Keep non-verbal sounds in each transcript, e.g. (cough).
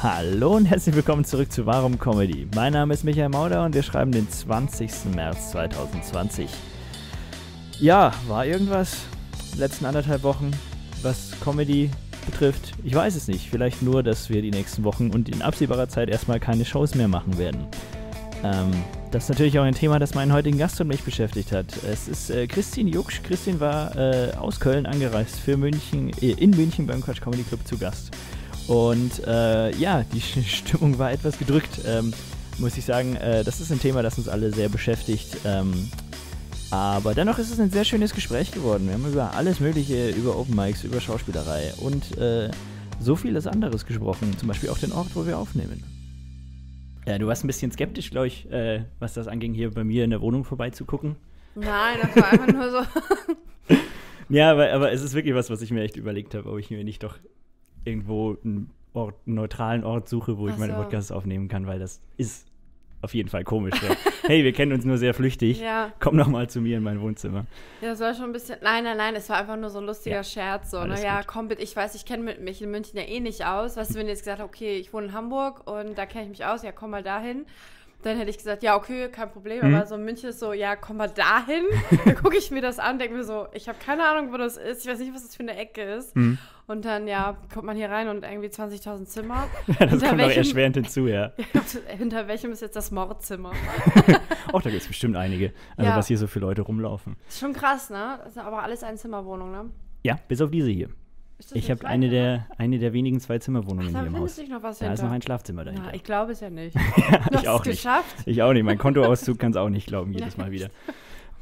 Hallo und herzlich willkommen zurück zu Warum Comedy. Mein Name ist Michael Mauder und wir schreiben den 20. März 2020. Ja, war irgendwas in den letzten anderthalb Wochen, was Comedy betrifft? Ich weiß es nicht. Vielleicht nur, dass wir die nächsten Wochen und in absehbarer Zeit erstmal keine Shows mehr machen werden. Ähm, das ist natürlich auch ein Thema, das meinen heutigen Gast und mich beschäftigt hat. Es ist äh, Christine Jucksch. Christine war äh, aus Köln angereist für München, äh, in München beim Quatsch Comedy Club zu Gast. Und äh, ja, die (laughs) Stimmung war etwas gedrückt, ähm, muss ich sagen. Äh, das ist ein Thema, das uns alle sehr beschäftigt. Ähm, aber dennoch ist es ein sehr schönes Gespräch geworden. Wir haben über alles Mögliche, über Open Mics, über Schauspielerei und äh, so vieles anderes gesprochen. Zum Beispiel auch den Ort, wo wir aufnehmen. Ja, du warst ein bisschen skeptisch, glaube ich, äh, was das anging, hier bei mir in der Wohnung vorbeizugucken. Nein, das war einfach nur so. (laughs) ja, aber, aber es ist wirklich was, was ich mir echt überlegt habe, ob ich mir nicht doch irgendwo einen, Ort, einen neutralen Ort suche, wo Ach ich meine so. Podcasts aufnehmen kann, weil das ist auf jeden Fall komisch. So. (laughs) hey, wir kennen uns nur sehr flüchtig. Ja. Komm noch mal zu mir in mein Wohnzimmer. Ja, das war schon ein bisschen. Nein, nein, nein, es war einfach nur so ein lustiger ja. Scherz. So, ne? Ja, komm bitte, ich weiß, ich kenne mich in München ja eh nicht aus. Weißt du, wenn du jetzt gesagt hast, okay, ich wohne in Hamburg und da kenne ich mich aus, ja, komm mal dahin. Dann hätte ich gesagt, ja, okay, kein Problem. Mhm. Aber so München ist so, ja, komm mal dahin. (laughs) dann gucke ich mir das an, denke mir so, ich habe keine Ahnung, wo das ist. Ich weiß nicht, was das für eine Ecke ist. Mhm. Und dann, ja, kommt man hier rein und irgendwie 20.000 Zimmer. (laughs) das kommt welchem, erschwerend hinzu, (laughs) ja. hinter welchem ist jetzt das Mordzimmer? Auch da gibt es bestimmt einige. Also, ja. was hier so viele Leute rumlaufen. Ist schon krass, ne? Das ist aber alles Einzimmerwohnung, ne? Ja, bis auf diese hier ich habe eine der, eine der wenigen Zwei-Zimmer-Wohnungen hier im Haus. Sich noch was da hinter. ist noch ein Schlafzimmer dahinter. Na, ich glaube es ja nicht. (laughs) ja, ich auch nicht. geschafft. Ich auch nicht. Mein Kontoauszug kann es auch nicht glauben, jedes Mal (laughs) wieder.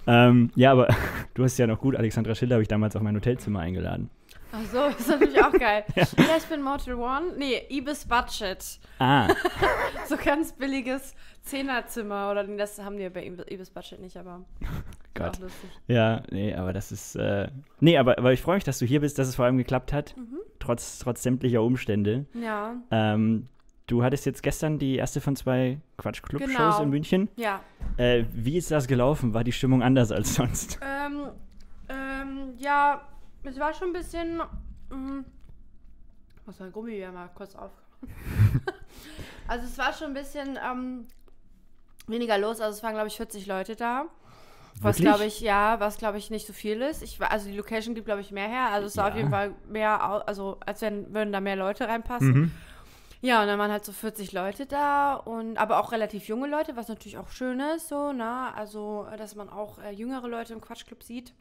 Ähm, ja, aber (laughs) du hast ja noch gut, Alexandra Schiller habe ich damals auf mein Hotelzimmer eingeladen. Ach so, (laughs) ist natürlich auch geil. ja. ja. ich bin Mortal One. Nee, Ibis Budget. Ah. (laughs) so ganz billiges Zehnerzimmer oder das haben die bei Ibis Budget nicht, aber. (laughs) Gott. Ja, nee, aber das ist. Äh, nee, aber, aber ich freue mich, dass du hier bist, dass es vor allem geklappt hat, mhm. trotz, trotz sämtlicher Umstände. Ja. Ähm, du hattest jetzt gestern die erste von zwei Quatsch-Club-Shows genau. in München. Ja. Äh, wie ist das gelaufen? War die Stimmung anders als sonst? Ähm, ähm, ja, es war schon ein bisschen. Mm, muss mein Gummi ja mal kurz auf. (laughs) also es war schon ein bisschen ähm, weniger los. Also es waren, glaube ich, 40 Leute da. Was glaube ich, ja, was glaube ich nicht so viel ist. Ich, also die Location gibt, glaube ich, mehr her. Also es sah ja. auf jeden Fall mehr also als wenn würden da mehr Leute reinpassen. Mhm. Ja, und dann waren halt so 40 Leute da und aber auch relativ junge Leute, was natürlich auch schön ist, so, na, ne? also dass man auch äh, jüngere Leute im Quatschclub sieht.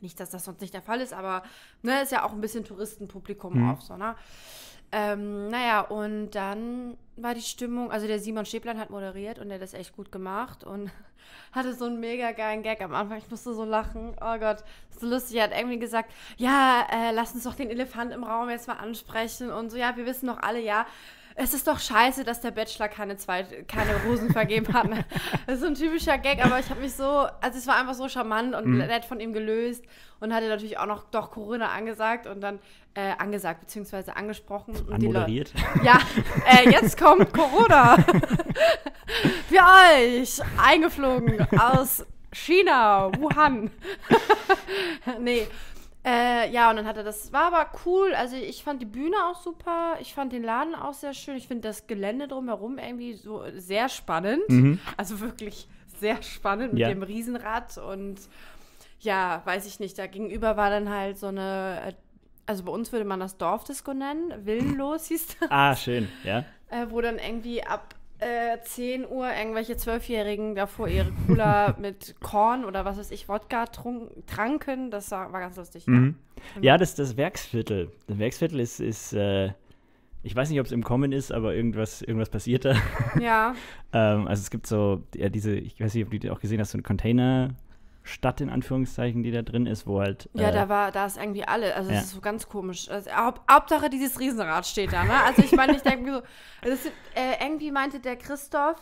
Nicht, dass das sonst nicht der Fall ist, aber ne, ist ja auch ein bisschen Touristenpublikum mhm. auch so, ne? Ähm, naja, und dann war die Stimmung, also der Simon Schäblein hat moderiert und der hat das echt gut gemacht und (laughs) hatte so einen mega geilen Gag am Anfang. Ich musste so lachen. Oh Gott, so lustig. Er hat irgendwie gesagt, ja, äh, lass uns doch den Elefant im Raum jetzt mal ansprechen und so, ja, wir wissen doch alle, ja, es ist doch scheiße, dass der Bachelor keine, zwei, keine Rosen vergeben hat. Ne? Das ist so ein typischer Gag, aber ich habe mich so, also es war einfach so charmant und mhm. nett von ihm gelöst und hatte natürlich auch noch doch Corinna angesagt und dann äh, angesagt bzw. angesprochen. Und die Leute, ja, äh, jetzt kommt Corona (laughs) für euch eingeflogen aus China, Wuhan. (laughs) nee, äh, ja, und dann hat er das. War aber cool. Also, ich fand die Bühne auch super. Ich fand den Laden auch sehr schön. Ich finde das Gelände drumherum irgendwie so sehr spannend. Mhm. Also wirklich sehr spannend mit ja. dem Riesenrad. Und ja, weiß ich nicht. Da gegenüber war dann halt so eine. Äh, also, bei uns würde man das Dorfdisco nennen. Willenlos hieß das. Ah, schön, ja. Äh, wo dann irgendwie ab äh, 10 Uhr irgendwelche Zwölfjährigen davor ihre Cola (laughs) mit Korn oder was weiß ich, Wodka trunk, tranken. Das war, war ganz lustig. Mhm. Ja. ja, das, das Werksviertel. Das Werksviertel ist, ist äh, ich weiß nicht, ob es im Kommen ist, aber irgendwas, irgendwas passiert da. Ja. (laughs) ähm, also es gibt so ja, diese, ich weiß nicht, ob du die auch gesehen hast, so ein Container, Stadt in Anführungszeichen, die da drin ist, wo halt. Ja, äh, da war, da ist irgendwie alle. Also es ja. ist so ganz komisch. Also, Haupt, Hauptsache dieses Riesenrad steht da, ne? Also ich meine, ich denke mir so, also, äh, irgendwie meinte der Christoph,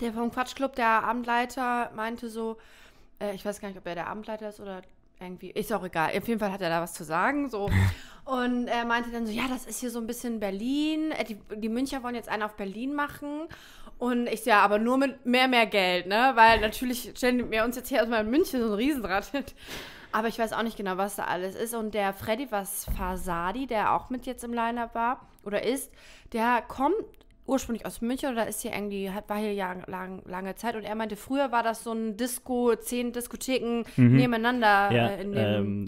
der vom Quatschclub, der Abendleiter, meinte so, äh, ich weiß gar nicht, ob er der Abendleiter ist oder irgendwie, ist auch egal. Auf jeden Fall hat er da was zu sagen. So. (laughs) Und er meinte dann so, ja, das ist hier so ein bisschen Berlin. Äh, die, die Müncher wollen jetzt einen auf Berlin machen. Und ich so, ja, aber nur mit mehr, mehr Geld, ne? Weil natürlich stellen wir uns jetzt hier erstmal in München so ein Riesenrad hin. Aber ich weiß auch nicht genau, was da alles ist. Und der Freddy was Fasadi, der auch mit jetzt im Liner war oder ist, der kommt ursprünglich aus München oder ist hier irgendwie, war hier lang, lang, lange Zeit und er meinte, früher war das so ein Disco, zehn Diskotheken mhm. nebeneinander äh, ja, in dem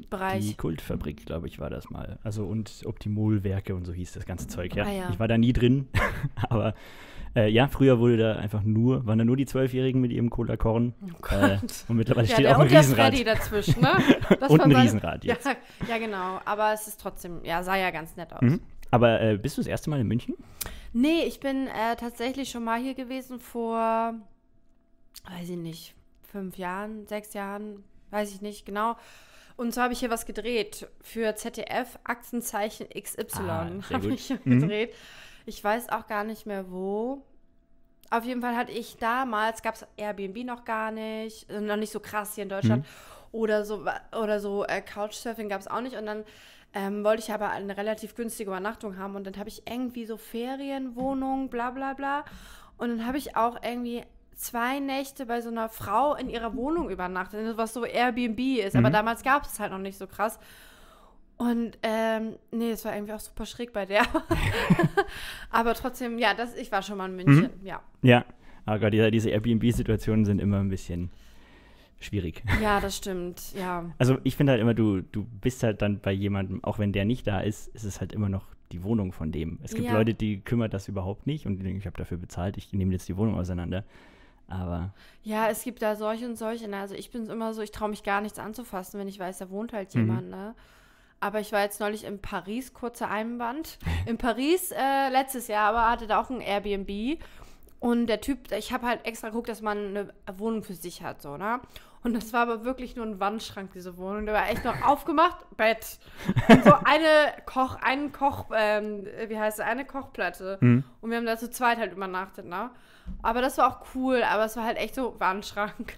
ähm, Bereich. Die Kultfabrik, glaube ich, war das mal. Also und Optimolwerke und so hieß das ganze Zeug, ja. Ah, ja. Ich war da nie drin, (laughs) aber äh, ja, früher wurde da einfach nur, waren da nur die Zwölfjährigen mit ihrem Cola-Korn. Oh äh, und mittlerweile ja, steht auch ein Riesenrad. Freddy dazwischen, ne? (laughs) und ein Riesenrad jetzt. Ja, ja, genau. Aber es ist trotzdem, ja, sah ja ganz nett aus. Mhm. Aber äh, bist du das erste Mal in München? Nee, ich bin äh, tatsächlich schon mal hier gewesen vor, weiß ich nicht, fünf Jahren, sechs Jahren, weiß ich nicht genau. Und so habe ich hier was gedreht für ZDF, Aktenzeichen XY ah, (laughs) habe ich hier mhm. gedreht. Ich weiß auch gar nicht mehr wo. Auf jeden Fall hatte ich damals, gab es Airbnb noch gar nicht, äh, noch nicht so krass hier in Deutschland. Mhm. Oder so, oder so äh, Couchsurfing gab es auch nicht. Und dann ähm, wollte ich aber eine relativ günstige Übernachtung haben. Und dann habe ich irgendwie so Ferienwohnung, bla bla bla. Und dann habe ich auch irgendwie zwei Nächte bei so einer Frau in ihrer Wohnung übernachtet, was so Airbnb ist. Mhm. Aber damals gab es halt noch nicht so krass. Und ähm, nee, es war irgendwie auch super schräg bei der. (laughs) Aber trotzdem, ja, das, ich war schon mal in hm? München, mhm. ja. Ja. aber ah Gott, diese, diese Airbnb-Situationen sind immer ein bisschen schwierig. Ja, das stimmt, ja. Also ich finde halt immer, du, du bist halt dann bei jemandem, auch wenn der nicht da ist, ist es halt immer noch die Wohnung von dem. Es gibt ja. Leute, die kümmert das überhaupt nicht und die denken, ich habe dafür bezahlt, ich nehme jetzt die Wohnung auseinander. Aber. Ja, es gibt da solche und solche. Ne? Also ich bin immer so, ich traue mich gar nichts anzufassen, wenn ich weiß, da wohnt halt mhm. jemand, mhm. ne? Aber ich war jetzt neulich in Paris, kurzer Einwand. (laughs) In Paris äh, letztes Jahr, aber hatte da auch ein Airbnb. Und der Typ, ich habe halt extra geguckt, dass man eine Wohnung für sich hat, so, ne? Und das war aber wirklich nur ein Wandschrank, diese Wohnung. Der war echt noch (laughs) aufgemacht, Bett. (laughs) Und so eine Koch, einen Koch, ähm, wie heißt es, eine Kochplatte. Mhm. Und wir haben da zu zweit halt übernachtet, ne? Aber das war auch cool, aber es war halt echt so Wandschrank.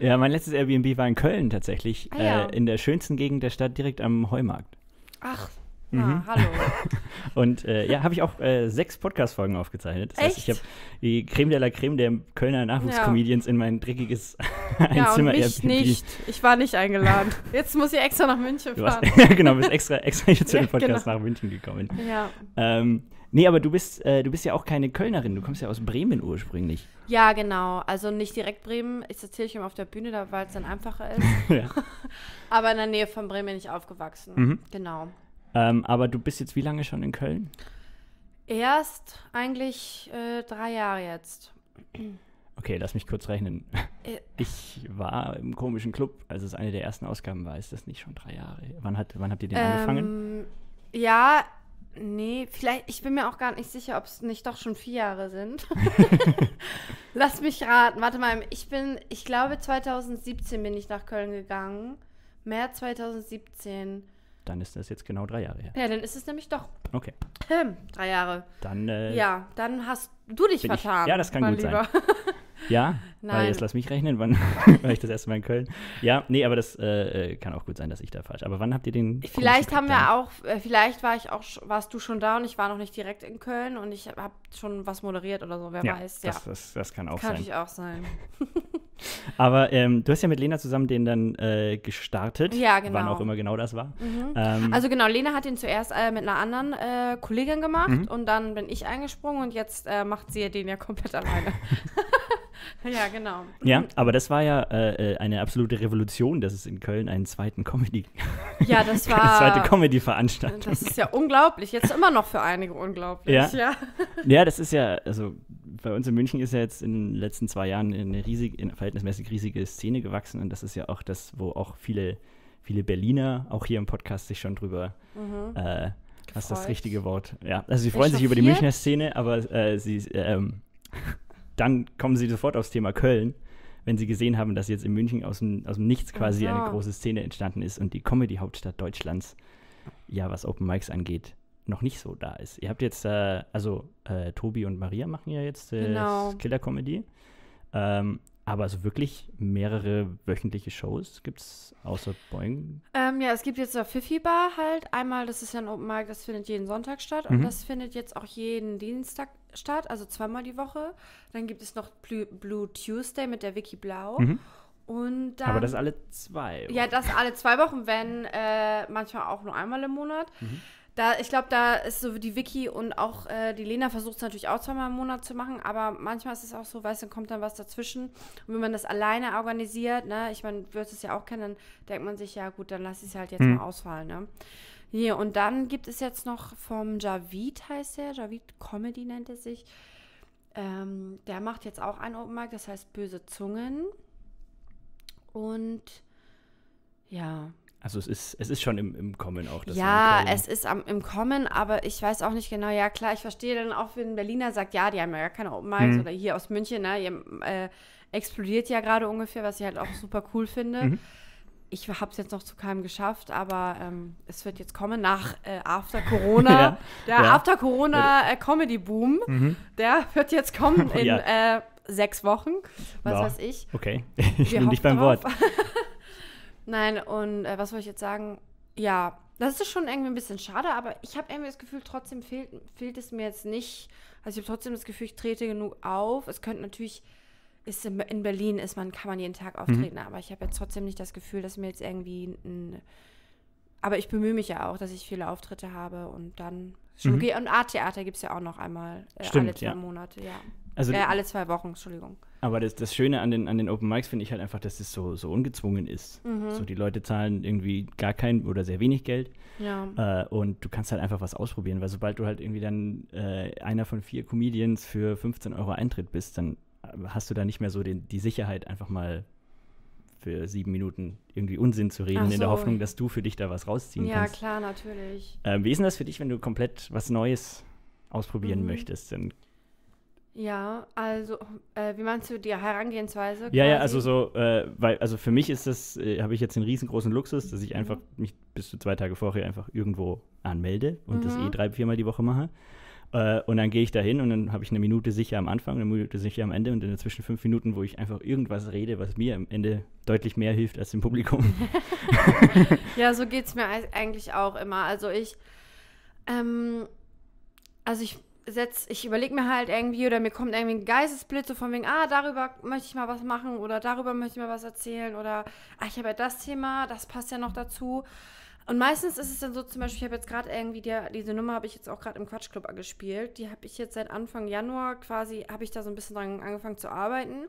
Ja, mein letztes Airbnb war in Köln tatsächlich, ah, ja. äh, in der schönsten Gegend der Stadt, direkt am Heumarkt. Ach, mhm. ah, hallo. (laughs) und äh, ja, habe ich auch äh, sechs Podcast-Folgen aufgezeichnet. Das Echt? heißt, ich habe die Creme de la Creme der Kölner Nachwuchskomedians ja. in mein dreckiges Einzimmer (laughs) ja, und mich nicht. Ich war nicht eingeladen. Jetzt muss ich extra nach München fahren. ja, (laughs) genau, bist extra, extra hier zu dem Podcast genau. nach München gekommen. Ja. Ähm, Nee, aber du bist, äh, du bist ja auch keine Kölnerin, du kommst ja aus Bremen ursprünglich. Ja, genau. Also nicht direkt Bremen. Ich erzähle ich immer auf der Bühne, da weil es dann einfacher ist. (laughs) ja. (laughs) aber in der Nähe von Bremen bin ich aufgewachsen. Mhm. Genau. Ähm, aber du bist jetzt wie lange schon in Köln? Erst eigentlich äh, drei Jahre jetzt. Okay, lass mich kurz rechnen. Äh. (laughs) Ich war im komischen Club, als es eine der ersten Ausgaben war. Ist das nicht schon drei Jahre? Wann, hat, wann habt ihr den ähm, angefangen? Ja, Nee, vielleicht, ich bin mir auch gar nicht sicher, ob es nicht doch schon vier Jahre sind. (laughs) Lass mich raten. Warte mal, ich bin, ich glaube 2017 bin ich nach Köln gegangen. März 2017. Dann ist das jetzt genau drei Jahre her. Ja, dann ist es nämlich doch. Okay. Hm, drei Jahre. Dann. Äh, ja, dann hast du dich vertan. Ich, ja, das kann gut lieber. sein. (laughs) Ja, Nein. Weil jetzt lass mich rechnen, wann (laughs) war ich das erste Mal in Köln? Ja, nee, aber das äh, äh, kann auch gut sein, dass ich da falsch. Aber wann habt ihr den? Vielleicht haben wir auch, äh, vielleicht war ich auch, warst du schon da und ich war noch nicht direkt in Köln und ich habe schon was moderiert oder so, wer ja, weiß. Ja, das, das, das kann auch kann sein. Kann ich auch sein. (laughs) Aber ähm, du hast ja mit Lena zusammen den dann äh, gestartet. Ja, genau. Wann auch immer genau das war. Mhm. Ähm, also genau, Lena hat den zuerst äh, mit einer anderen äh, Kollegin gemacht mhm. und dann bin ich eingesprungen und jetzt äh, macht sie den ja komplett alleine. (laughs) ja, genau. Ja, aber das war ja äh, äh, eine absolute Revolution, dass es in Köln einen zweiten Comedy Ja, das (laughs) war eine zweite Comedy Veranstaltung. Das ist ja unglaublich, jetzt immer noch für einige unglaublich, ja. Ja, ja das ist ja also bei uns in München ist ja jetzt in den letzten zwei Jahren eine, riesig, eine verhältnismäßig riesige Szene gewachsen und das ist ja auch das, wo auch viele, viele Berliner, auch hier im Podcast, sich schon drüber mhm. äh, was ist das richtige Wort? Ja, also sie freuen sich über die Münchner Szene, aber äh, sie, ähm, dann kommen sie sofort aufs Thema Köln, wenn sie gesehen haben, dass jetzt in München aus dem, aus dem Nichts quasi ja. eine große Szene entstanden ist und die Comedy-Hauptstadt Deutschlands, ja, was Open Mics angeht, noch nicht so da ist. Ihr habt jetzt, äh, also äh, Tobi und Maria machen ja jetzt äh, genau. Killer-Comedy. Ähm, aber also wirklich mehrere wöchentliche Shows gibt es außer Boing? Ähm, ja, es gibt jetzt der Fifi Bar halt. Einmal, das ist ja ein Open Mic, das findet jeden Sonntag statt. Mhm. Und das findet jetzt auch jeden Dienstag statt, also zweimal die Woche. Dann gibt es noch Blue, Blue Tuesday mit der Vicky Blau. Mhm. Und dann, Aber das alle zwei Wochen. Ja, das alle zwei Wochen, wenn äh, manchmal auch nur einmal im Monat. Mhm. Da, ich glaube, da ist so die Vicky und auch äh, die Lena versucht es natürlich auch zweimal im Monat zu machen, aber manchmal ist es auch so, weißt du, dann kommt dann was dazwischen. Und wenn man das alleine organisiert, ne, ich meine, du wirst es ja auch kennen, dann denkt man sich, ja gut, dann lass ich es halt jetzt hm. mal ausfallen, ne? Hier, und dann gibt es jetzt noch vom Javid, heißt der, Javid Comedy nennt er sich. Ähm, der macht jetzt auch einen Open Mic, das heißt Böse Zungen. Und ja, also es ist, es ist schon im, im Kommen auch. ja, es ist am, im Kommen, aber ich weiß auch nicht genau, ja klar, ich verstehe dann auch, wenn ein Berliner sagt, ja, die haben ja keine Open Minds mhm. oder hier aus München, ne, ihr, äh, explodiert ja gerade ungefähr, was ich halt auch super cool finde. Mhm. Ich habe es jetzt noch zu keinem geschafft, aber ähm, es wird jetzt kommen nach äh, After (laughs) Corona. ja. der ja. After Corona äh, Comedy Boom, mhm. der wird jetzt kommen (laughs) in ja. Äh, sechs Wochen. Was wow. weiß ich. Okay, (laughs) ich nehme dich beim drauf. Wort. Nein, und äh, was wollte ich jetzt sagen? Ja, das ist schon irgendwie ein bisschen schade, aber ich habe irgendwie das Gefühl, trotzdem fehlt, fehlt es mir jetzt nicht. Also ich habe trotzdem das Gefühl, ich trete genug auf. Es könnte natürlich, ist in, in Berlin ist man, kann man jeden Tag mhm. auftreten, mhm. aber ich habe jetzt trotzdem nicht das Gefühl, dass mir jetzt irgendwie ein, aber ich bemühe mich ja auch, dass ich viele Auftritte habe und dann Psychologie mhm. und Art-Theater gibt es ja auch noch einmal äh, Stimmt, alle zwei ja. Monate, ja. Also, äh, alle zwei Wochen, Entschuldigung. Aber das, das Schöne an den, an den Open Mics finde ich halt einfach, dass das so, so ungezwungen ist. Mhm. So, die Leute zahlen irgendwie gar kein oder sehr wenig Geld. Ja. Äh, und du kannst halt einfach was ausprobieren, weil sobald du halt irgendwie dann äh, einer von vier Comedians für 15 Euro Eintritt bist, dann äh, hast du da nicht mehr so den, die Sicherheit, einfach mal für sieben Minuten irgendwie Unsinn zu reden, so. in der Hoffnung, dass du für dich da was rausziehen ja, kannst. Ja, klar, natürlich. Ähm, wie ist denn das für dich, wenn du komplett was Neues ausprobieren mhm. möchtest? Dann ja, also, äh, wie meinst du die Herangehensweise? Ja, ja, also so, äh, weil, also für mich ist das, äh, habe ich jetzt den riesengroßen Luxus, dass ich mhm. einfach mhm. mich bis zu zwei Tage vorher einfach irgendwo anmelde und mhm. das eh drei, viermal die Woche mache. Äh, und dann gehe ich da hin und dann habe ich eine Minute sicher am Anfang, eine Minute sicher am Ende und in dazwischen fünf Minuten, wo ich einfach irgendwas rede, was mir am Ende deutlich mehr hilft als dem Publikum. (laughs) ja, so geht es mir eigentlich auch immer. Also ich, ähm, also ich setz, ich überlege mir halt irgendwie oder mir kommt irgendwie ein Geistesblitz so von wegen, ah, darüber möchte ich mal was machen oder darüber möchte ich mal was erzählen oder ah, ich habe ja das Thema, das passt ja noch dazu. Und meistens ist es dann so, zum Beispiel, ich habe jetzt gerade irgendwie, die, diese Nummer habe ich jetzt auch gerade im Quatschclub gespielt. Die habe ich jetzt seit Anfang Januar quasi, habe ich da so ein bisschen dran angefangen zu arbeiten.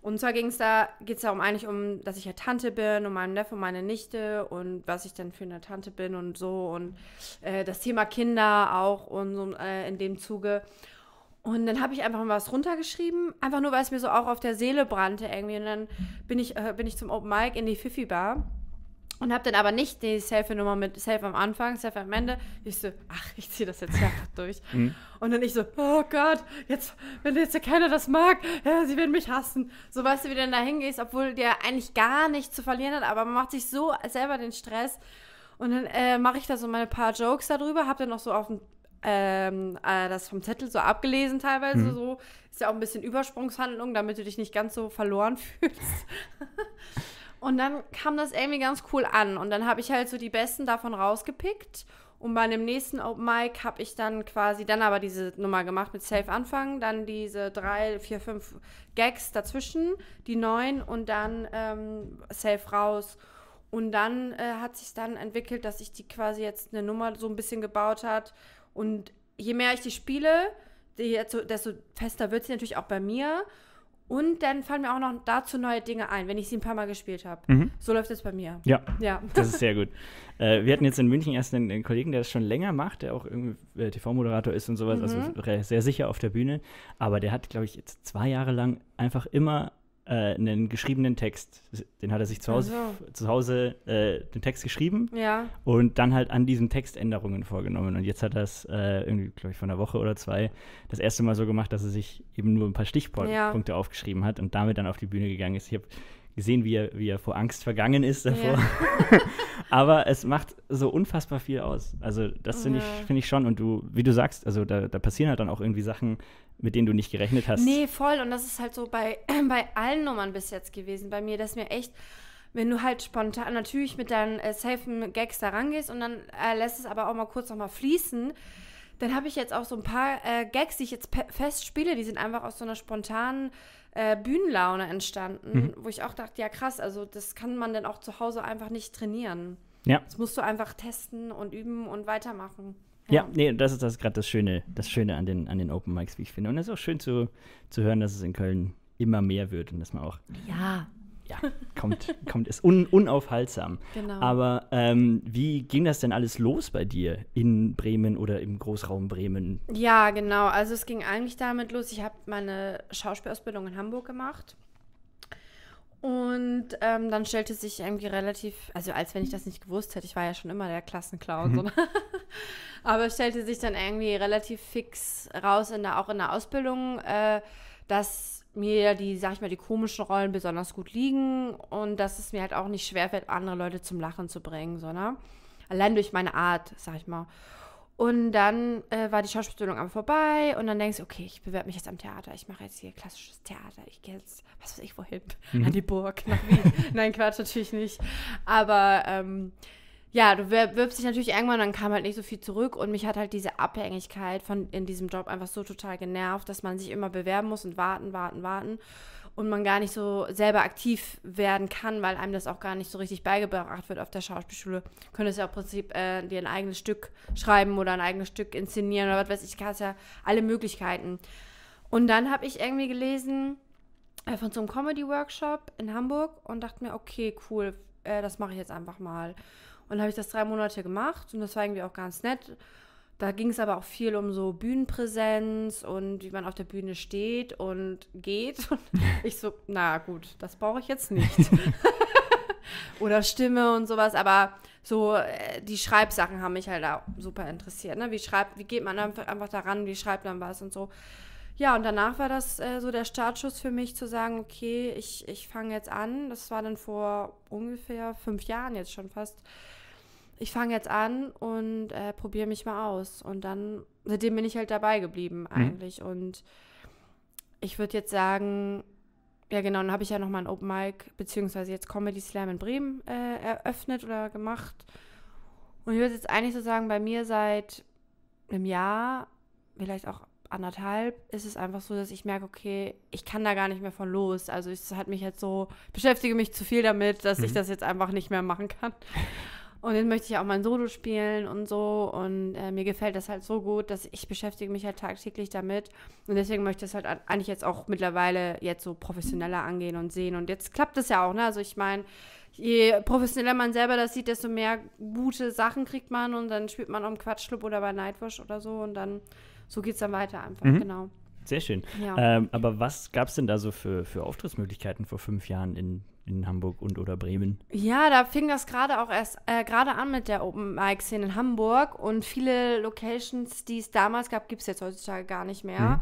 Und zwar ging es da, geht es da eigentlich um, dass ich ja Tante bin und meinen Neffe und meine Nichte und was ich dann für eine Tante bin und so und äh, das Thema Kinder auch und so äh, in dem Zuge. Und dann habe ich einfach mal was runtergeschrieben, einfach nur, weil es mir so auch auf der Seele brannte irgendwie. Und dann bin ich, äh, bin ich zum Open Mic in die Fifi Bar und habe dann aber nicht die Selfie-Nummer mit Selfie am Anfang, Selfie am Ende. Ich so, ach, ich ziehe das jetzt einfach durch. Mhm. Und dann ich so, oh Gott, jetzt, wenn jetzt ja keiner das mag, ja, sie werden mich hassen. So weißt du, wie du denn da hingehst, obwohl der eigentlich gar nichts zu verlieren hat, aber man macht sich so selber den Stress. Und dann äh, mache ich da so meine paar Jokes darüber, habe dann noch so auf dem ähm, äh, das vom Zettel so abgelesen teilweise mhm. so. Ist ja auch ein bisschen Übersprungshandlung, damit du dich nicht ganz so verloren (laughs) fühlst. Und dann kam das irgendwie ganz cool an. Und dann habe ich halt so die besten davon rausgepickt. Und bei dem nächsten Open Mic habe ich dann quasi dann aber diese Nummer gemacht mit Safe Anfangen, dann diese drei, vier, fünf Gags dazwischen, die neun und dann ähm, Safe raus. Und dann äh, hat sich dann entwickelt, dass ich die quasi jetzt eine Nummer so ein bisschen gebaut hat. Und je mehr ich die spiele, desto, desto fester wird sie natürlich auch bei mir. Und dann fallen mir auch noch dazu neue Dinge ein, wenn ich sie ein paar Mal gespielt habe. Mhm. So läuft es bei mir. Ja, ja. Das ist sehr gut. Äh, wir hatten jetzt in München erst einen, einen, Kollegen, der das schon länger macht, der auch irgendwie äh, TV-Moderator ist und sowas, also mhm. also sehr sicher auf der Bühne. Aber der hat, glaube ich, jetzt zwei Jahre lang einfach immer äh, einen geschriebenen Text. Den hat er sich zu Hause, also. zu Hause äh, den Text geschrieben ja. und dann halt an diesem Text Änderungen vorgenommen. Und jetzt hat er es äh, irgendwie, glaube ich, von einer Woche oder zwei das erste Mal so gemacht, dass er sich eben nur ein paar Stichpunkte ja. aufgeschrieben hat und damit dann auf die Bühne gegangen ist. Ich habe gesehen, wie er, wie er vor Angst vergangen ist davor. Ja. (laughs) Aber es macht so unfassbar viel aus. Also, das finde ich, find ich schon. Und du, wie du sagst, also da, da passieren halt dann auch irgendwie Sachen, mit denen du nicht gerechnet hast. Nee, voll. Und das ist halt so bei, (clears throat) bei allen Nummern bis jetzt gewesen. Bei mir, dass mir echt wenn du halt spontan natürlich mit deinen äh, safen Gags da rangehst und dann äh, lässt es aber auch mal kurz nochmal fließen, dann habe ich jetzt auch so ein paar äh, Gags, die ich jetzt festspiele, die sind einfach aus so einer spontanen äh, Bühnenlaune entstanden, mhm. wo ich auch dachte, ja krass, also das kann man dann auch zu Hause einfach nicht trainieren. Ja. Das musst du einfach testen und üben und weitermachen. Ja, ja nee, das ist das gerade das Schöne, das Schöne an den, an den Open Mics, wie ich finde. Und es ist auch schön zu, zu hören, dass es in Köln immer mehr wird und dass man auch ja ja, kommt, kommt, ist un, unaufhaltsam. Genau. Aber ähm, wie ging das denn alles los bei dir in Bremen oder im Großraum Bremen? Ja, genau. Also es ging eigentlich damit los, ich habe meine Schauspielausbildung in Hamburg gemacht. Und ähm, dann stellte sich irgendwie relativ, also als wenn ich das nicht gewusst hätte, ich war ja schon immer der Klassenclown, mhm. so. Ne? (laughs) aber es stellte sich dann irgendwie relativ fix raus, in der, auch in der Ausbildung, äh, dass mir die, sag ich mal, die komischen Rollen besonders gut liegen und dass es mir halt auch nicht schwerfällt, andere Leute zum Lachen zu bringen, sondern allein durch meine Art, sag ich mal. Und dann äh, war die Schauspielung am vorbei und dann denkst du, okay, ich bewerbe mich jetzt am Theater. Ich mache jetzt hier klassisches Theater. Ich gehe jetzt, was weiß ich, wohin? Mhm. An die Burg, (laughs) Nein, Quatsch, natürlich nicht. Aber ähm, ja, du wirbst dich natürlich irgendwann, dann kam halt nicht so viel zurück und mich hat halt diese Abhängigkeit von in diesem Job einfach so total genervt, dass man sich immer bewerben muss und warten, warten, warten und man gar nicht so selber aktiv werden kann, weil einem das auch gar nicht so richtig beigebracht wird auf der Schauspielschule. Du könntest ja im Prinzip äh, dir ein eigenes Stück schreiben oder ein eigenes Stück inszenieren oder was weiß ich, du hast ja alle Möglichkeiten. Und dann habe ich irgendwie gelesen äh, von so einem Comedy-Workshop in Hamburg und dachte mir, okay, cool, äh, das mache ich jetzt einfach mal dann habe ich das drei Monate gemacht und das war irgendwie auch ganz nett. Da ging es aber auch viel um so Bühnenpräsenz und wie man auf der Bühne steht und geht. Und (laughs) ich so, na gut, das brauche ich jetzt nicht. (laughs) Oder Stimme und sowas, aber so äh, die Schreibsachen haben mich halt auch super interessiert. Ne? Wie schreibt, wie geht man einfach, einfach daran, wie schreibt man was und so. Ja, und danach war das äh, so der Startschuss für mich zu sagen, okay, ich, ich fange jetzt an. Das war dann vor ungefähr fünf Jahren jetzt schon fast ich fange jetzt an und äh, probiere mich mal aus. Und dann, seitdem bin ich halt dabei geblieben mhm. eigentlich. Mhm. Und ich würde jetzt sagen, ja genau, dann habe ich ja nochmal ein Open Mic, beziehungsweise jetzt Comedy Slam in Bremen äh, eröffnet oder gemacht. Und ich würde jetzt eigentlich so sagen, bei mir seit einem Jahr, vielleicht auch anderthalb, ist es einfach so, dass ich merke, okay, ich kann da gar nicht mehr von los. Also es hat mich jetzt so, beschäftige mich zu viel damit, dass mhm. ich das jetzt einfach nicht mehr machen kann. (laughs) Und dann möchte ich auch mein Solo spielen und so. Und äh, mir gefällt das halt so gut, dass ich beschäftige mich halt tagtäglich damit. Und deswegen möchte ich das halt eigentlich jetzt auch mittlerweile jetzt so professioneller angehen und sehen. Und jetzt klappt es ja auch, ne? Also ich meine, je professioneller man selber das sieht, desto mehr gute Sachen kriegt man. Und dann spielt man auch im Quatschclub oder bei Nightwash oder so. Und dann, so geht es dann weiter einfach, mhm. genau. Sehr schön. Ja. Ähm, aber was gab es denn da so für, für Auftrittsmöglichkeiten vor fünf Jahren in in Hamburg und oder Bremen. Ja, da fing das gerade auch erst äh, gerade an mit der Open Mic Szene in Hamburg und viele Locations, die es damals gab, gibt es jetzt heutzutage gar nicht mehr. Mhm.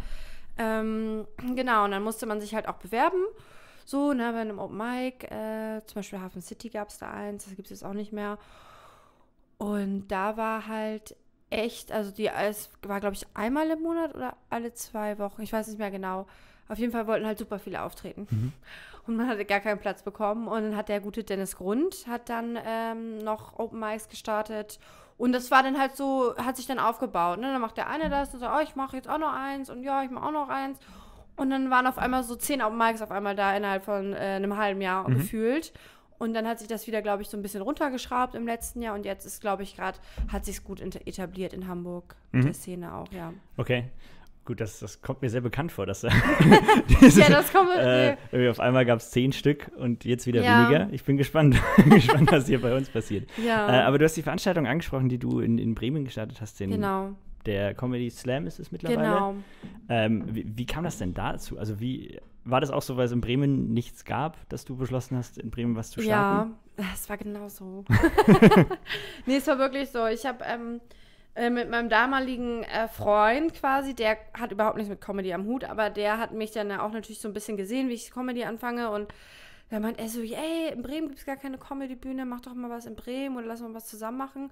Ähm, genau, und dann musste man sich halt auch bewerben. So, ne, bei einem Open Mic, äh, zum Beispiel Hafen City gab es da eins, das gibt es jetzt auch nicht mehr. Und da war halt echt, also die, es war glaube ich einmal im Monat oder alle zwei Wochen, ich weiß nicht mehr genau. Auf jeden Fall wollten halt super viele auftreten. Mhm. Und man hatte gar keinen Platz bekommen. Und dann hat der gute Dennis Grund, hat dann ähm, noch Open Mics gestartet. Und das war dann halt so, hat sich dann aufgebaut. Ne? Dann macht der eine das und so, oh, ich mache jetzt auch noch eins und ja, ich mache auch noch eins. Und dann waren auf einmal so zehn Open Mics auf einmal da innerhalb von äh, einem halben Jahr mhm. gefühlt. Und dann hat sich das wieder, glaube ich, so ein bisschen runtergeschraubt im letzten Jahr. Und jetzt ist, glaube ich, gerade, hat sich es gut etabliert in Hamburg, mhm. der Szene auch, ja. Okay. Gut, das, das kommt mir sehr bekannt vor, dass (laughs) diese, ja, das kommt, äh, nee. auf einmal gab es zehn Stück und jetzt wieder ja. weniger. Ich bin gespannt, (laughs) gespannt, was hier bei uns passiert. Ja. Äh, aber du hast die Veranstaltung angesprochen, die du in, in Bremen gestartet hast, den genau der Comedy Slam ist es mittlerweile. Genau. Ähm, wie, wie, kam das denn dazu? Also wie war das auch so, weil es in Bremen nichts gab, dass du beschlossen hast, in Bremen was zu starten? Ja, (laughs) es war genau so. nee, es war wirklich so. Ich habe ähm, äh, mit meinem damaligen äh, Freund quasi, der hat überhaupt nichts mit Comedy am Hut, aber der hat mich dann auch natürlich so ein bisschen gesehen, wie ich Comedy anfange und da meint er so, ey, in Bremen gibt es gar keine Comedy-Bühne, mach doch mal was in Bremen oder lass mal was zusammen machen.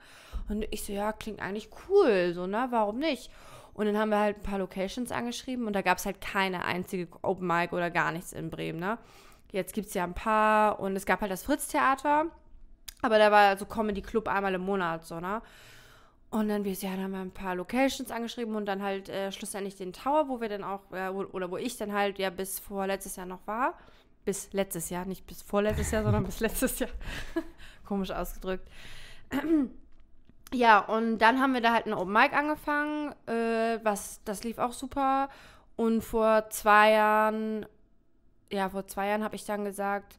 Und ich so, ja, klingt eigentlich cool, so, ne, warum nicht? Und dann haben wir halt ein paar Locations angeschrieben und da gab es halt keine einzige Open Mic oder gar nichts in Bremen, ne. Jetzt gibt es ja ein paar und es gab halt das Fritz-Theater, aber da war so Comedy-Club einmal im Monat, so, ne. Und dann wir, ja, dann haben wir ein paar Locations angeschrieben und dann halt äh, schlussendlich den Tower, wo wir dann auch, äh, wo, oder wo ich dann halt ja bis vor letztes Jahr noch war. Bis letztes Jahr, nicht bis vorletztes Jahr, sondern bis (laughs) letztes Jahr. (laughs) Komisch ausgedrückt. (clears throat) ja, und dann haben wir da halt eine Open Mic angefangen, äh, was, das lief auch super. Und vor zwei Jahren, ja, vor zwei Jahren habe ich dann gesagt,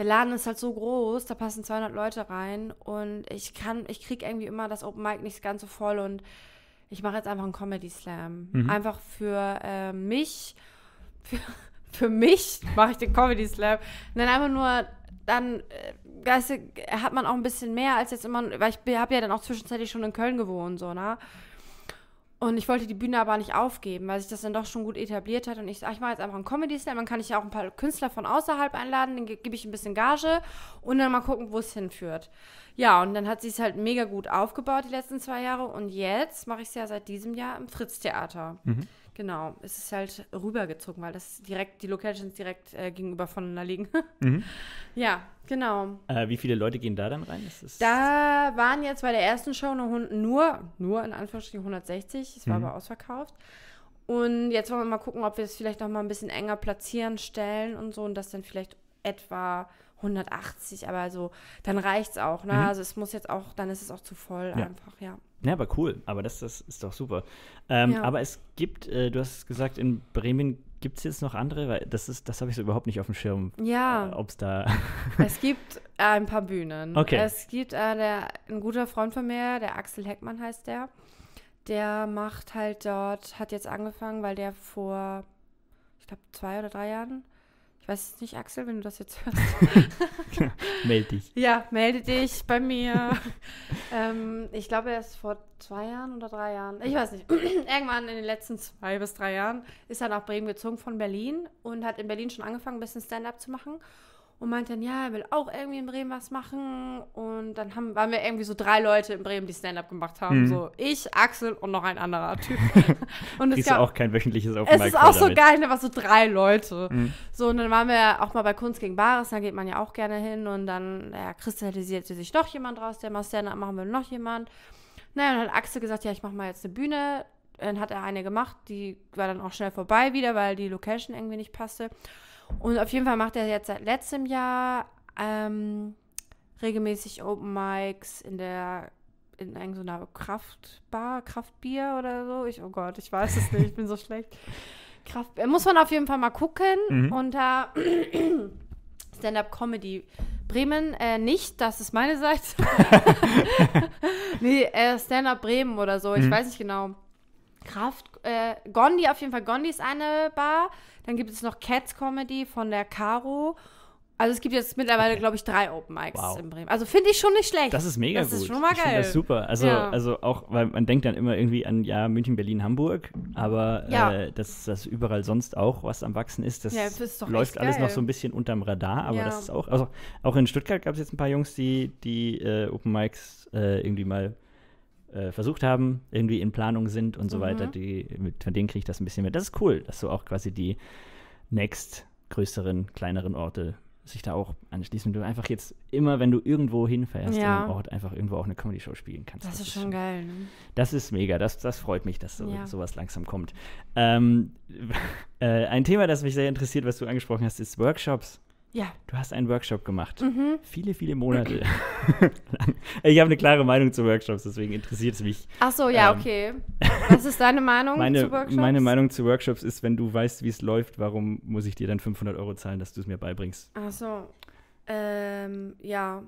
der Laden ist halt so groß, da passen 200 Leute rein und ich kann, ich krieg irgendwie immer das Open Mic nicht ganz so voll und ich mache jetzt einfach einen Comedy Slam. Mhm. Einfach für äh, mich, (laughs) für, für mich mache ich den Comedy Slam. Und dann einfach nur, dann, äh, weißt du, hat man auch ein bisschen mehr als jetzt immer, weil ich habe ja dann auch zwischenzeitlich schon in Köln gewohnt, so, ne? Und ich wollte die Bühne aber nicht aufgeben, weil sich das dann doch schon gut etabliert hat. Und ich sage, ich mache jetzt einfach einen Comedy-Slam, dann kann ich ja auch ein paar Künstler von außerhalb einladen, dann gebe ich ein bisschen Gage und dann mal gucken, wo es hinführt. Ja, und dann hat sie es halt mega gut aufgebaut die letzten zwei Jahre. Und jetzt mache ich es ja seit diesem Jahr im Fritz-Theater. Mhm. Genau, es ist halt rübergezogen, weil das direkt, die Locations direkt äh, gegenüber voneinander liegen. (laughs) mhm. Ja, genau. Äh, wie viele Leute gehen da dann rein? da waren jetzt bei der ersten Show nur, nur, nur in Anführungsstrichen 160, es war mhm. aber ausverkauft. Und jetzt wollen wir mal gucken, ob wir es vielleicht noch mal ein bisschen enger platzieren, stellen und so und das dann vielleicht etwa 180, aber so, dann reicht es auch, ne? Mhm. Also es muss jetzt auch, dann ist es auch zu voll ja. einfach, ja. Ja, aber cool, aber das, das ist doch super. Ähm, ja. Aber es gibt, äh, du hast gesagt, in Bremen gibt es jetzt noch andere, weil das ist, das habe ich so überhaupt nicht auf dem Schirm. Ja. Äh, Ob es da. (laughs) es gibt äh, ein paar Bühnen. Okay. Es gibt äh, der, ein guter Freund von mir, der Axel Heckmann heißt der. Der macht halt dort, hat jetzt angefangen, weil der vor, ich glaube, zwei oder drei Jahren weiß es nicht, Axel, wenn du das jetzt hörst. (laughs) melde dich. Ja, melde dich bei mir. (laughs) ähm, ich glaube, erst vor zwei Jahren oder drei Jahren, ich weiß nicht, (clears throat) irgendwann in den letzten zwei bis drei Jahren ist er nach Bremen gezogen von Berlin und hat in Berlin schon angefangen, ein bisschen Stand-up zu machen und meinte dann, ja, er will auch irgendwie in Bremen was machen. Und dann haben, waren wir irgendwie so drei Leute in Bremen, die Stand-up gemacht haben. Mhm. So ich, Axel und noch ein anderer Typ. (laughs) und es gab, auch kein wöchentliches auf Es ist auch so geil, da ne, was so drei Leute. Mhm. So, und dann waren wir auch mal bei Kunst gegen Bares, da geht man ja auch gerne hin. Und dann ja, kristallisierte sich doch jemand raus, der mal Stand-up machen will, noch jemand. Naja, und dann hat Axel gesagt, ja, ich mache mal jetzt eine Bühne. Dann hat er eine gemacht, die war dann auch schnell vorbei wieder, weil die Location irgendwie nicht passte. Und auf jeden Fall macht er jetzt seit letztem Jahr ähm, regelmäßig Open Mics in der in irgendeiner Kraftbar, Kraftbier oder so. Ich, oh Gott, ich weiß es nicht, ich bin so (laughs) schlecht. Kraftbier. Äh, muss man auf jeden Fall mal gucken mhm. unter (clears throat) Stand-up Comedy Bremen äh, nicht, das ist meine Seite. (laughs) (laughs) nee, äh, Stand-up Bremen oder so, ich mhm. weiß nicht genau. Kraft, äh, Gondi, auf jeden Fall Gondi ist eine Bar. Dann gibt es noch Cats Comedy von der Caro. Also es gibt jetzt mittlerweile, glaube ich, drei Open Mics wow. in Bremen. Also finde ich schon nicht schlecht. Das ist mega gut. Das ist schon mal geil. Ich das super. Also, ja. also auch, weil man denkt dann immer irgendwie an, ja, München, Berlin, Hamburg. Aber ja. äh, dass das überall sonst auch was am Wachsen ist, das, ja, das läuft alles geil. noch so ein bisschen unterm Radar. Aber das ist auch, also auch in Stuttgart gab es jetzt ein paar Jungs, die, die äh, Open Mics äh, irgendwie mal äh, versucht haben, irgendwie in Planung sind und so mhm. weiter, die, mit, von denen kriege ich das ein bisschen mehr. Das ist cool, dass so auch quasi die next größeren, kleineren Orte sich da auch anschließen. Du einfach jetzt immer, wenn du irgendwo hinfährst, ja. in einem Ort einfach irgendwo auch eine Comedy-Show spielen kannst. Das, das ist schon, schon geil. Ne? Das ist mega. Das, das freut mich, dass so, ja. sowas langsam kommt. Ähm, (laughs) äh, ein Thema, das mich sehr interessiert, was du angesprochen hast, ist Workshops. Ja. Du hast einen Workshop gemacht. Mhm. Viele, viele Monate lang. (laughs) Ich habe eine klare Meinung zu Workshops, deswegen interessiert es mich. Ach so, ja, ähm, okay. (laughs) Was ist deine Meinung meine, zu Workshops? Meine Meinung zu Workshops ist, wenn du weißt, wie es läuft, warum muss ich dir dann 500 Euro zahlen, dass du es mir beibringst? Ach so. Ähm, ja,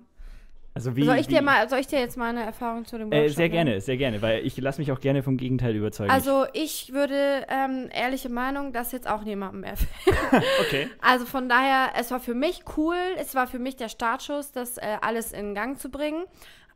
also wie, soll, ich wie, dir mal, soll ich dir jetzt mal eine Erfahrung zu dem äh, Workshop äh, Sehr nehmen? gerne, sehr gerne, weil ich lasse mich auch gerne vom Gegenteil überzeugen. Also ich würde, ähm, ehrliche Meinung, das jetzt auch niemandem mehr (laughs) (laughs) Okay. Also von daher, es war für mich cool, es war für mich der Startschuss, das äh, alles in Gang zu bringen.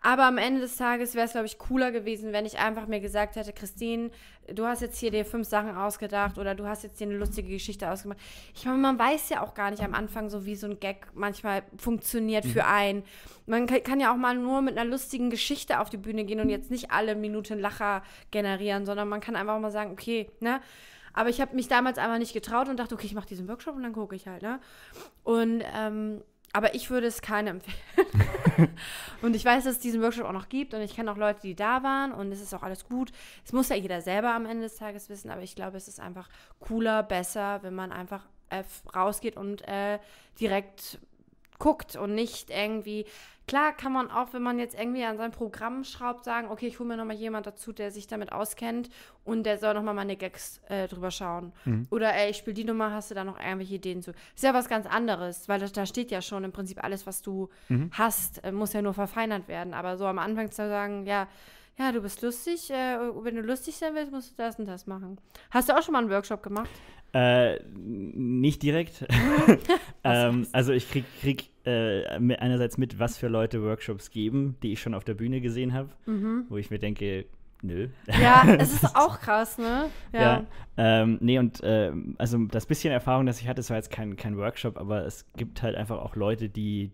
Aber am Ende des Tages wäre es, glaube ich, cooler gewesen, wenn ich einfach mir gesagt hätte, Christine, du hast jetzt hier dir fünf Sachen ausgedacht oder du hast jetzt dir eine lustige Geschichte ausgemacht. Ich meine, man weiß ja auch gar nicht am Anfang so, wie so ein Gag manchmal funktioniert mhm. für einen. Man kann ja auch mal nur mit einer lustigen Geschichte auf die Bühne gehen und jetzt nicht alle Minuten Lacher generieren, sondern man kann einfach mal sagen, okay, ne? Aber ich habe mich damals einfach nicht getraut und dachte, okay, ich mache diesen Workshop und dann gucke ich halt, ne? Und ähm, aber ich würde es keinem empfehlen. (laughs) und ich weiß, dass es diesen Workshop auch noch gibt und ich kenne auch Leute, die da waren und es ist auch alles gut. Es muss ja jeder selber am Ende des Tages wissen, aber ich glaube, es ist einfach cooler, besser, wenn man einfach äh, rausgeht und äh, direkt guckt und nicht irgendwie Klar kann man auch, wenn man jetzt irgendwie an sein Programm schraubt, sagen, okay, ich hole mir nochmal jemand dazu, der sich damit auskennt und der soll nochmal meine Gags äh, drüber schauen. Mhm. Oder ey, ich spiele die Nummer, hast du da noch irgendwelche Ideen zu? Ist ja was ganz anderes, weil das, da steht ja schon im Prinzip alles, was du mhm. hast, äh, muss ja nur verfeinert werden. Aber so am Anfang zu sagen, ja, ja, du bist lustig, äh, wenn du lustig sein willst, musst du das und das machen. Hast du auch schon mal einen Workshop gemacht? Äh, nicht direkt. (laughs) ähm, also ich krieg, krieg äh, einerseits mit, was für Leute Workshops geben, die ich schon auf der Bühne gesehen habe, mhm. wo ich mir denke, nö. Ja, (laughs) es ist auch krass, ne? Ja. ja ähm, nee, und äh, also das bisschen Erfahrung, das ich hatte, es war jetzt kein, kein Workshop, aber es gibt halt einfach auch Leute, die,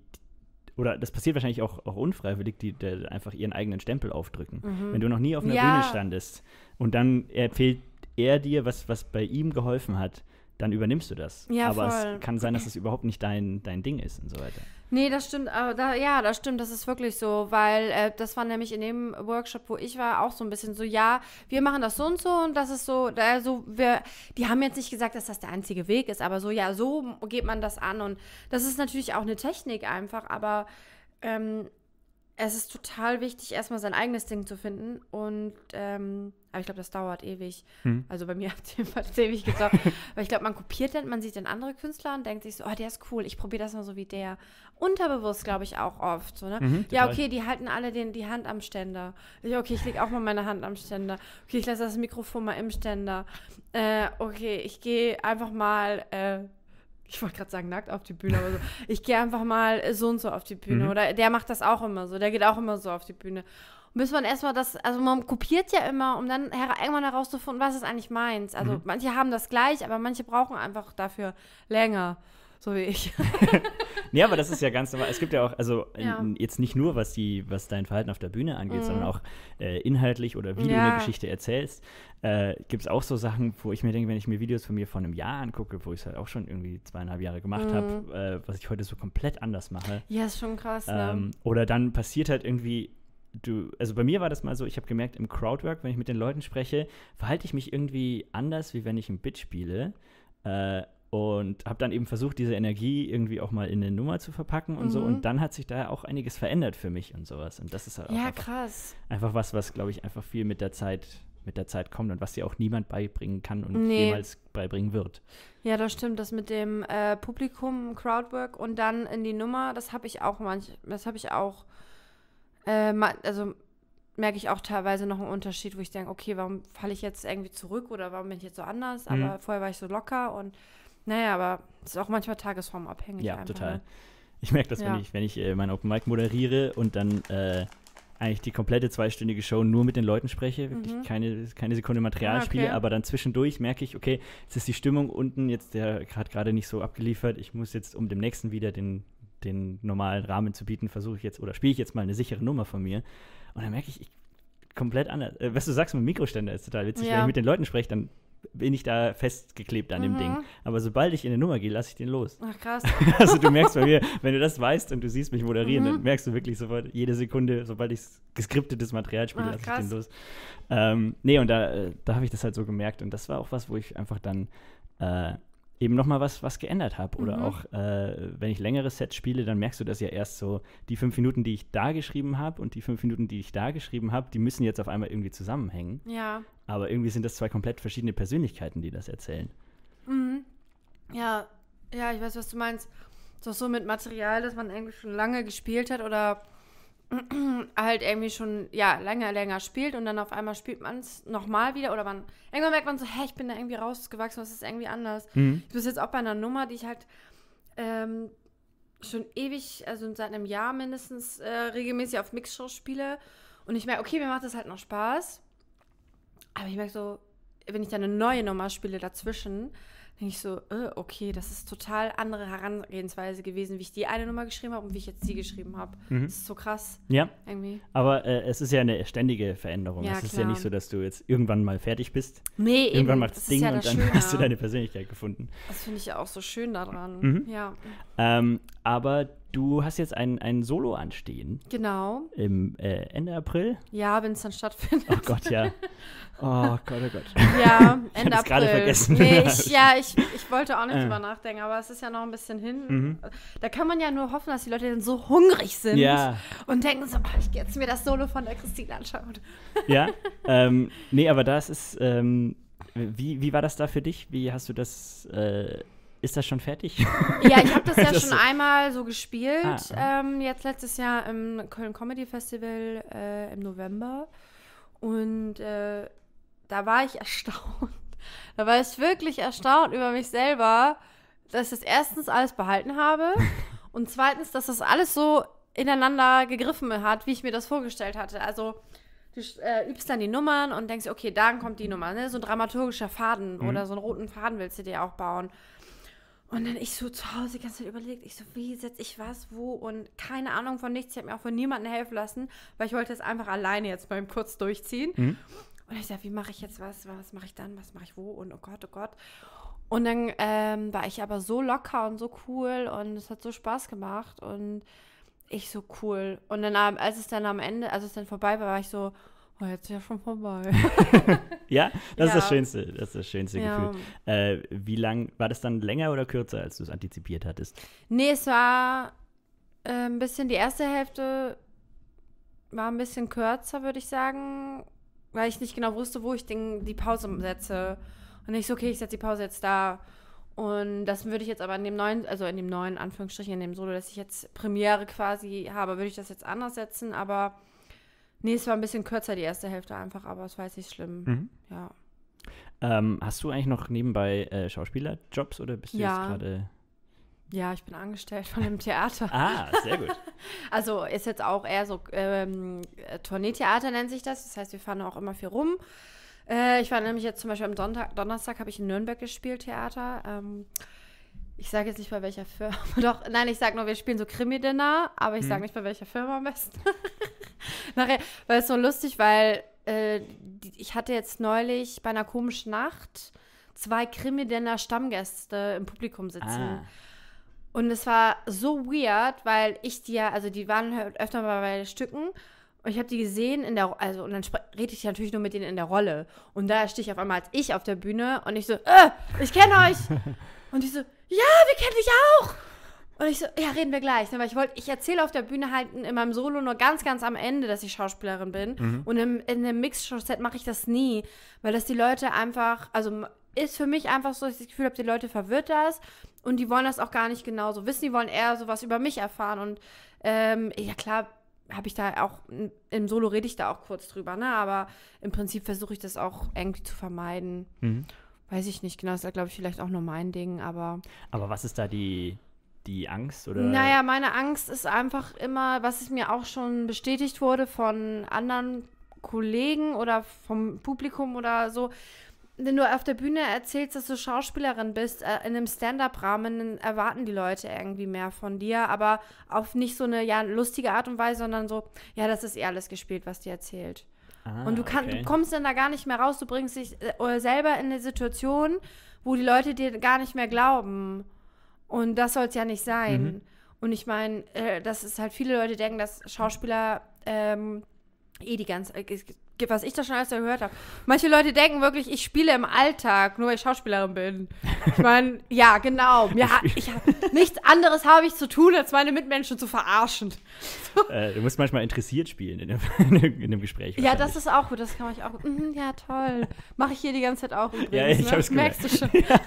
oder das passiert wahrscheinlich auch, auch unfreiwillig, die, die einfach ihren eigenen Stempel aufdrücken. Mhm. Wenn du noch nie auf einer ja. Bühne standest und dann empfiehlt er dir, was, was bei ihm geholfen hat, dann übernimmst du das. Ja, aber voll. es kann sein, dass es überhaupt nicht dein, dein Ding ist und so weiter. Nee, das stimmt, aber da, ja, das stimmt, das ist wirklich so, weil äh, das war nämlich in dem Workshop, wo ich war, auch so ein bisschen so, ja, wir machen das so und so und das ist so, da, also wir, die haben jetzt nicht gesagt, dass das der einzige Weg ist, aber so, ja, so geht man das an und das ist natürlich auch eine Technik einfach, aber ähm, es ist total wichtig, erstmal sein eigenes Ding zu finden und ähm, aber ich glaube, das dauert ewig. Hm. Also bei mir (laughs) hat es jedenfalls ewig gedauert. (laughs) Weil ich glaube, man kopiert dann, man sieht dann andere Künstler und denkt sich so, oh, der ist cool, ich probiere das mal so wie der. Unterbewusst, glaube ich, auch oft. So, ne? mhm, ja, okay, die halten alle den, die Hand am Ständer. Ich, okay, ich lege auch mal meine Hand am Ständer. Okay, ich lasse das Mikrofon mal im Ständer. Äh, okay, ich gehe einfach mal. Äh, ich wollte gerade sagen, nackt auf die Bühne, aber so. (laughs) Ich gehe einfach mal so und so auf die Bühne. Mhm. Oder der macht das auch immer so. Der geht auch immer so auf die Bühne müssen man erstmal das, also man kopiert ja immer, um dann her irgendwann herauszufinden, was ist eigentlich meins. Also mhm. manche haben das gleich, aber manche brauchen einfach dafür länger. So wie ich. nee, (laughs) (laughs) aber das ist ja ganz normal. Es gibt ja auch, also ja. jetzt nicht nur, was, die, was dein Verhalten auf der Bühne angeht, mhm. sondern auch äh, inhaltlich oder wie ja. du eine Geschichte erzählst, äh, gibt es auch so Sachen, wo ich mir denke, wenn ich mir Videos von mir von einem Jahr angucke, wo ich es halt auch schon irgendwie zweieinhalb Jahre gemacht mhm. habe, äh, was ich heute so komplett anders mache. Ja, ist schon krass. Ne? Ähm, ne? Oder dann passiert halt irgendwie du, also bei mir war das mal so, ich habe gemerkt, im Crowdwork, wenn ich mit den Leuten spreche, verhalte ich mich irgendwie anders, wie wenn ich ein Bit spiele. Äh, und habe dann eben versucht, diese Energie irgendwie auch mal in eine Nummer zu verpacken und mhm. so. Und dann hat sich da auch einiges verändert für mich und sowas. Und das ist halt auch ja, einfach, krass. einfach was, was, glaube ich, einfach viel mit der Zeit mit der Zeit kommt und was dir auch niemand beibringen kann und nee. jemals beibringen wird. Ja, das stimmt. Das mit dem äh, Publikum, Crowdwork und dann in die Nummer, das habe ich auch manch, das habe ich auch äh, also merke ich auch teilweise noch einen Unterschied, wo ich denke, okay, warum falle ich jetzt irgendwie zurück oder warum bin ich jetzt so anders? Mhm. Aber vorher war ich so locker und naja, aber es ist auch manchmal tagesformabhängig. Ja, einfach, total. Ne? Ich merke das, ja. wenn ich, wenn ich äh, mein Open Mic moderiere und dann äh, eigentlich die komplette zweistündige Show nur mit den Leuten spreche, wirklich mhm. keine, keine Sekunde Material okay. spiele, aber dann zwischendurch merke ich, okay, jetzt ist die Stimmung unten, jetzt der hat gerade nicht so abgeliefert, ich muss jetzt, um dem nächsten wieder den den normalen Rahmen zu bieten, versuche ich jetzt oder spiele ich jetzt mal eine sichere Nummer von mir. Und dann merke ich, ich komplett anders. Äh, was du sagst mit Mikroständer ist total witzig. Ja. Wenn ich mit den Leuten spreche, dann bin ich da festgeklebt an mhm. dem Ding. Aber sobald ich in eine Nummer gehe, lasse ich den los. Ach krass. (laughs) also du merkst bei mir, wenn du das weißt und du siehst mich moderieren, mhm. dann merkst du wirklich sofort jede Sekunde, sobald ich geskriptetes Material spiele, Ach, lasse ich den los. Ähm, nee, und da, äh, da habe ich das halt so gemerkt. Und das war auch was, wo ich einfach dann äh, eben nochmal was, was geändert habe. Oder mhm. auch, äh, wenn ich längere Sets spiele, dann merkst du das ja erst so, die fünf Minuten, die ich da geschrieben habe und die fünf Minuten, die ich da geschrieben habe, die müssen jetzt auf einmal irgendwie zusammenhängen. Ja. Aber irgendwie sind das zwei komplett verschiedene Persönlichkeiten, die das erzählen. Mhm. Ja, ja, ich weiß, was du meinst. Ist doch so mit Material, das man eigentlich schon lange gespielt hat oder (clears throat) halt irgendwie schon ja länger länger spielt und dann auf einmal spielt man es nochmal wieder oder man irgendwann merkt man so hey ich bin da irgendwie rausgewachsen was ist irgendwie anders mhm. ich bin jetzt auch bei einer Nummer die ich halt ähm, schon ewig also seit einem Jahr mindestens äh, regelmäßig auf Mixshow spiele und ich merke okay mir macht das halt noch Spaß aber ich merke so wenn ich dann eine neue Nummer spiele dazwischen bin ich so, äh, okay, das ist total andere Herangehensweise gewesen, wie ich die eine Nummer geschrieben habe und wie ich jetzt die geschrieben habe. Mhm. Das ist so krass. Ja. Irgendwie. Aber äh, es ist ja eine ständige Veränderung. Ja, es ist ja nicht so, dass du jetzt irgendwann mal fertig bist. Nee, Irgendwann macht es Ding ja und dann Schöne. hast du deine Persönlichkeit gefunden. Das finde ich ja auch so schön daran. Mhm. Ja. Ähm, aber du hast jetzt ein, ein Solo anstehen. Genau. Im äh, Ende April. Ja, wenn es dann stattfindet. Oh Gott, ja. (laughs) Oh Gott, oh Gott. Ja, (laughs) Ende ich April. gerade vergessen. Nee, (laughs) ich, ja, ich, ich wollte auch nicht äh. drüber nachdenken, aber es ist ja noch ein bisschen hin. Mhm. Da kann man ja nur hoffen, dass die Leute dann so hungrig sind ja. und denken so, oh, ich gehe jetzt mir das Solo von der Christine anschauen. Ja, (laughs) ähm, nee, aber das ist, ähm, wie, wie war das da für dich? Wie hast du das, äh, ist das schon fertig? Ja, ich habe das ja das schon so. einmal so gespielt, ah, ah. Ähm, jetzt letztes Jahr im Köln Comedy Festival äh, im November. Und äh, da war ich (laughs) erstaunt. Da war ich wirklich erstaunt über mich selber, dass ich das erstens alles behalten habe (laughs) und zweitens, dass das alles so ineinander gegriffen hat, wie ich mir das vorgestellt hatte. Also du äh, übst dann die Nummern und denkst, okay, dann kommt die Nummer, ne? So ein dramaturgischer Faden mhm. oder so einen roten Faden willst du dir auch bauen. Und dann ich so zu Hause die ganze Zeit überlegt, ich so, wie setze ich was, wo und keine Ahnung von nichts. Ich habe mir auch von niemandem helfen lassen, weil ich wollte es einfach alleine jetzt beim Kurz durchziehen. Mhm. Und ich dachte, wie mache ich jetzt was? Was mache ich dann? Was mache ich wo? Und oh Gott, oh Gott. Und dann ähm, war ich aber so locker und so cool und es hat so Spaß gemacht und ich so cool. Und dann, als es dann am Ende, als es dann vorbei war, war ich so, oh, jetzt ist ja schon vorbei. (laughs) ja, das ja. ist das schönste, das ist das schönste ja. Gefühl. Äh, wie lang, war das dann länger oder kürzer, als du es antizipiert hattest? Nee, es war äh, ein bisschen, die erste Hälfte war ein bisschen kürzer, würde ich sagen weil ich nicht genau wusste, wo ich den, die Pause setze. Und ich so, okay, ich setze die Pause jetzt da. Und das würde ich jetzt aber in dem neuen, also in dem neuen, Anführungsstrichen, in dem Solo, das ich jetzt Premiere quasi habe, würde ich das jetzt anders setzen. Aber nee, es war ein bisschen kürzer, die erste Hälfte einfach, aber es weiß ich nicht schlimm. Mhm. Ja. Ähm, hast du eigentlich noch nebenbei äh, Schauspielerjobs oder bist du ja. jetzt gerade. Ja, ich bin angestellt von dem Theater. ah, sehr gut. (laughs) also ist jetzt auch eher so, ähm, Tourneetheater nennt sich das. Das heißt, wir fahren auch immer viel rum. Äh, ich war nämlich jetzt zum Beispiel am Donnerstag, Donnerstag habe ich in Nürnberg gespielt, Theater. Ähm, ich sage jetzt nicht bei welcher Firma. (laughs) Doch, nein, ich sage nur, wir spielen so Krimi-Dinner, aber ich hm. sage nicht bei welcher Firma am besten. (laughs) Nachher, weil es so lustig, weil äh, ich hatte jetzt neulich bei einer komischen Nacht zwei Krimi-Dinner-Stammgäste im Publikum sitzen. Ah. Und es war so weird, weil ich die ja, also die waren halt öfter mal bei Stücken und ich habe die gesehen in der, also und dann rede ich natürlich nur mit denen in der Rolle. Und da stehe ich auf einmal als ich auf der Bühne und ich so, äh, ich kenne euch. (laughs) und ich so, ja, wir kennen dich auch. Und ich so, ja, reden wir gleich. Ne? Weil ich wollte, ich erzähle auf der Bühne halt in meinem Solo nur ganz, ganz am Ende, dass ich Schauspielerin bin. Mhm. Und im, in einem Mix-Show-Set mache ich das nie, weil das die Leute einfach, also ist für mich einfach so, dass ich das Gefühl habe, die Leute verwirrt das. Und die wollen das auch gar nicht genauso wissen. Die wollen eher sowas über mich erfahren. Und ähm, ja, klar, habe ich da auch, hm, im Solo rede ich da auch kurz drüber, ne? Aber im Prinzip versuche ich das auch irgendwie zu vermeiden. Mhm. Weiß ich nicht genau, das ist, glaube ich, vielleicht auch nur mein Ding, aber. Aber was ist da die, die Angst? Oder? Naja, meine Angst ist einfach immer, was mir auch schon bestätigt wurde von anderen Kollegen oder vom Publikum oder so, wenn du auf der Bühne erzählst, dass du Schauspielerin bist, äh, in einem Stand-up-Rahmen erwarten die Leute irgendwie mehr von dir, aber auf nicht so eine ja, lustige Art und Weise, sondern so, ja, das ist eh alles gespielt, was dir erzählt. Ah, und du, kann, okay. du kommst dann da gar nicht mehr raus, du bringst dich äh, äh selber in eine Situation, wo die Leute dir gar nicht mehr glauben. Und das soll es ja nicht sein. Mhm. Und ich meine, äh, das ist halt, viele Leute denken, dass Schauspieler ähm, eh die ganze, äh, was ich da schon alles gehört habe. Manche Leute denken wirklich, ich spiele im Alltag, nur weil ich Schauspielerin bin. Ich meine, (laughs) ja, genau. Ja, ich, nichts anderes habe ich zu tun, als meine Mitmenschen zu verarschen. Äh, du musst manchmal interessiert spielen in dem, (laughs) in dem Gespräch. Ja, das ist auch gut, das kann ich auch. Mm, ja, toll. Mache ich hier die ganze Zeit auch übrigens. Ja, ich ne? hab's gemerkt. Merkst du schon. Ja.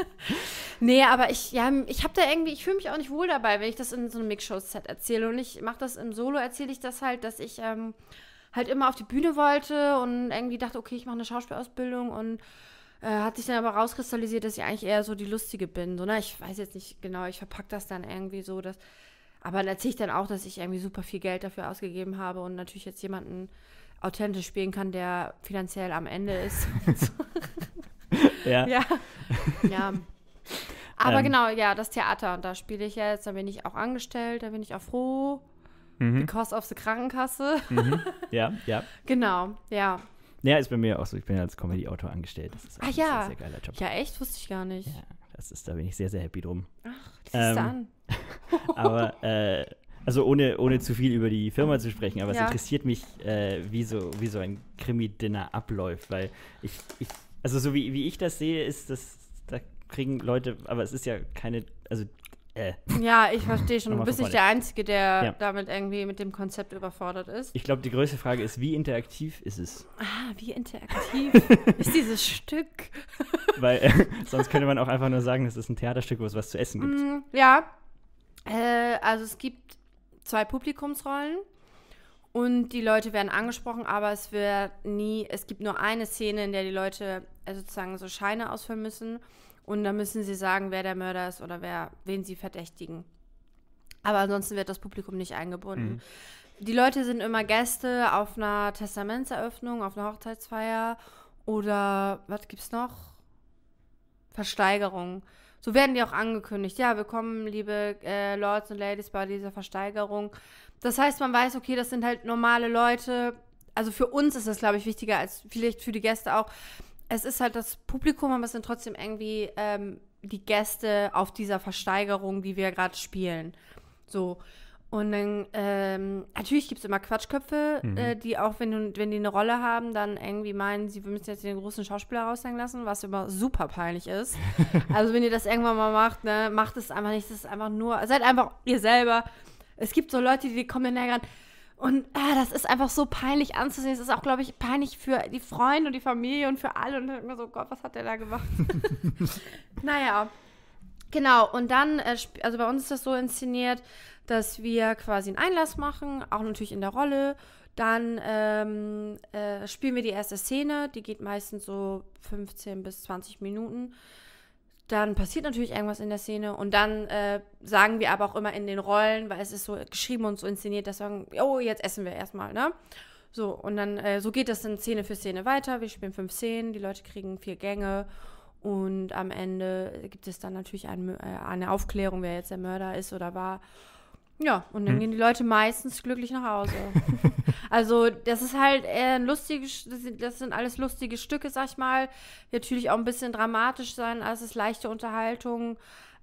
(laughs) Nee, aber ich, ja, ich habe da irgendwie, ich fühle mich auch nicht wohl dabei, wenn ich das in so einem mixshow set erzähle. Und ich mache das im Solo, erzähle ich das halt, dass ich ähm, halt immer auf die Bühne wollte und irgendwie dachte, okay, ich mache eine Schauspielausbildung und äh, hat sich dann aber rauskristallisiert, dass ich eigentlich eher so die Lustige bin. So, ne? Ich weiß jetzt nicht genau, ich verpacke das dann irgendwie so, dass. Aber dann erzähle ich dann auch, dass ich irgendwie super viel Geld dafür ausgegeben habe und natürlich jetzt jemanden authentisch spielen kann, der finanziell am Ende ist. (laughs) (laughs) ja. ja. ja. Aber ähm, genau, ja, das Theater. Und da spiele ich jetzt, da bin ich auch angestellt, da bin ich auch froh. Mhm. Because of the Krankenkasse. Mhm. (laughs) Ja, ja. genau, ja. Ja, ist bei mir auch so. Ich bin als Comedy-Autor angestellt. Das ist Ach, ah, ein ja. sehr, sehr geiler Job. Ja, echt? Wusste ich gar nicht. Ja, das ist, da bin ich sehr, sehr happy drum. Ach, das ähm, an. (laughs) aber, äh, also ohne, ohne zu viel über die Firma zu sprechen, aber ja. es interessiert mich, äh, wie, so, wie so ein Krimi-Dinner abläuft, weil ich, ich also so wie, wie ich das sehe, ist das kriegen Leute, aber es ist ja keine, also äh. Ja, ich verstehe schon. Du bist nicht der Einzige, der ja. damit irgendwie mit dem Konzept überfordert ist. Ich glaube, die größte Frage ist, wie interaktiv ist es? Ah, wie interaktiv (laughs) ist dieses Stück? Weil äh, sonst könnte man auch einfach nur sagen, es ist ein Theaterstück, wo es was zu essen gibt. Mm, ja. Äh, also es gibt zwei Publikumsrollen und die Leute werden angesprochen, aber es wird nie, es gibt nur eine Szene, in der die Leute äh, sozusagen so Scheine ausfüllen müssen. Und dann müssen sie sagen, wer der Mörder ist oder wer, wen sie verdächtigen. Aber ansonsten wird das Publikum nicht eingebunden. Mhm. Die Leute sind immer Gäste auf einer Testamentseröffnung, auf einer Hochzeitsfeier oder was gibt's noch? Versteigerung. So werden die auch angekündigt. Ja, willkommen, liebe äh, Lords und Ladies bei dieser Versteigerung. Das heißt, man weiß, okay, das sind halt normale Leute. Also für uns ist das, glaube ich, wichtiger als vielleicht für die Gäste auch, es ist halt das Publikum, aber es sind trotzdem irgendwie ähm, die Gäste auf dieser Versteigerung, die wir gerade spielen. So. Und dann, ähm, natürlich gibt es immer Quatschköpfe, mhm. äh, die auch, wenn, wenn die eine Rolle haben, dann irgendwie meinen, sie müssen jetzt den großen Schauspieler raushängen lassen, was immer super peinlich ist. (laughs) also, wenn ihr das irgendwann mal macht, ne, macht es einfach nicht. Das ist einfach nur, seid einfach ihr selber. Es gibt so Leute, die kommen dann ran, und ah, das ist einfach so peinlich anzusehen. Es ist auch, glaube ich, peinlich für die Freunde und die Familie und für alle. Und dann immer so, Gott, was hat der da gemacht? (laughs) naja, genau. Und dann, äh, also bei uns ist das so inszeniert, dass wir quasi einen Einlass machen, auch natürlich in der Rolle. Dann ähm, äh, spielen wir die erste Szene, die geht meistens so 15 bis 20 Minuten dann passiert natürlich irgendwas in der Szene und dann äh, sagen wir aber auch immer in den Rollen, weil es ist so geschrieben und so inszeniert, dass wir sagen, oh, jetzt essen wir erstmal, ne? So, und dann, äh, so geht das dann Szene für Szene weiter. Wir spielen fünf Szenen, die Leute kriegen vier Gänge und am Ende gibt es dann natürlich ein, äh, eine Aufklärung, wer jetzt der Mörder ist oder war. Ja, und dann hm. gehen die Leute meistens glücklich nach Hause. (laughs) also, das ist halt ein lustiges, das sind, das sind alles lustige Stücke, sag ich mal. Natürlich auch ein bisschen dramatisch sein, als es leichte Unterhaltung.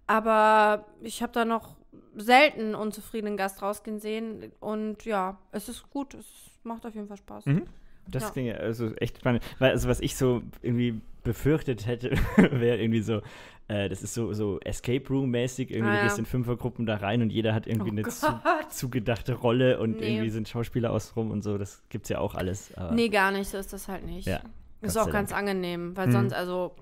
Aber ich habe da noch selten einen unzufriedenen Gast rausgehen sehen. Und ja, es ist gut, es macht auf jeden Fall Spaß. Mhm. Das ja. klingt also echt spannend. Weil, also, was ich so irgendwie befürchtet hätte, (laughs) wäre irgendwie so äh, das ist so, so Escape Room-mäßig. Irgendwie ah, ja. du gehst in Fünfergruppen da rein und jeder hat irgendwie oh eine zu, zugedachte Rolle und nee. irgendwie sind Schauspieler aus rum und so. Das gibt's ja auch alles. Aber nee, gar nicht. So ist das halt nicht. Ja, ist auch ganz angenehm, weil hm. sonst, also.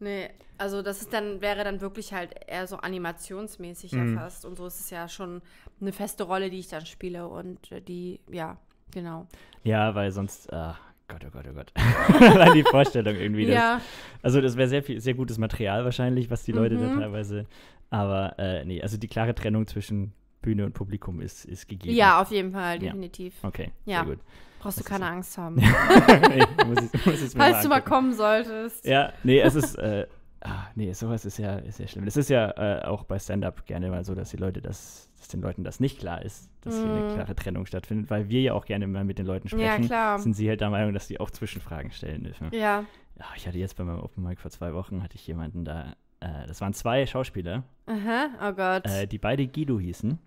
nee, also das ist dann, wäre dann wirklich halt eher so animationsmäßig mhm. erfasst. Und so ist es ja schon eine feste Rolle, die ich dann spiele und äh, die, ja, genau. Ja, weil sonst, äh, Gott, oh Gott, oh Gott. (laughs) Allein die Vorstellung irgendwie. Ja. also das wäre sehr viel, sehr gutes Material wahrscheinlich, was die Leute mhm. da teilweise. Aber äh, nee, also die klare Trennung zwischen Bühne und Publikum ist, ist gegeben. Ja, auf jeden Fall, definitiv. Ja. Okay, ja. sehr gut. Brauchst du keine Angst haben. (laughs) nee, muss ich, muss Falls du mal kommen solltest. Ja, nee, es ist, äh, Ah, nee, sowas ist ja, ist ja schlimm. Das ist ja äh, auch bei Stand-Up gerne mal so, dass die Leute das, dass den Leuten das nicht klar ist, dass mm. hier eine mm. klare Trennung stattfindet, weil wir ja auch gerne mal mit den Leuten sprechen. Ja, klar. Sind sie halt der Meinung, dass sie auch Zwischenfragen stellen dürfen. Ja. ja. Ah, ich hatte jetzt bei meinem Open Mic vor zwei Wochen, hatte ich jemanden da, äh, das waren zwei Schauspieler. Aha, oh Gott. Äh, die beide Guido hießen.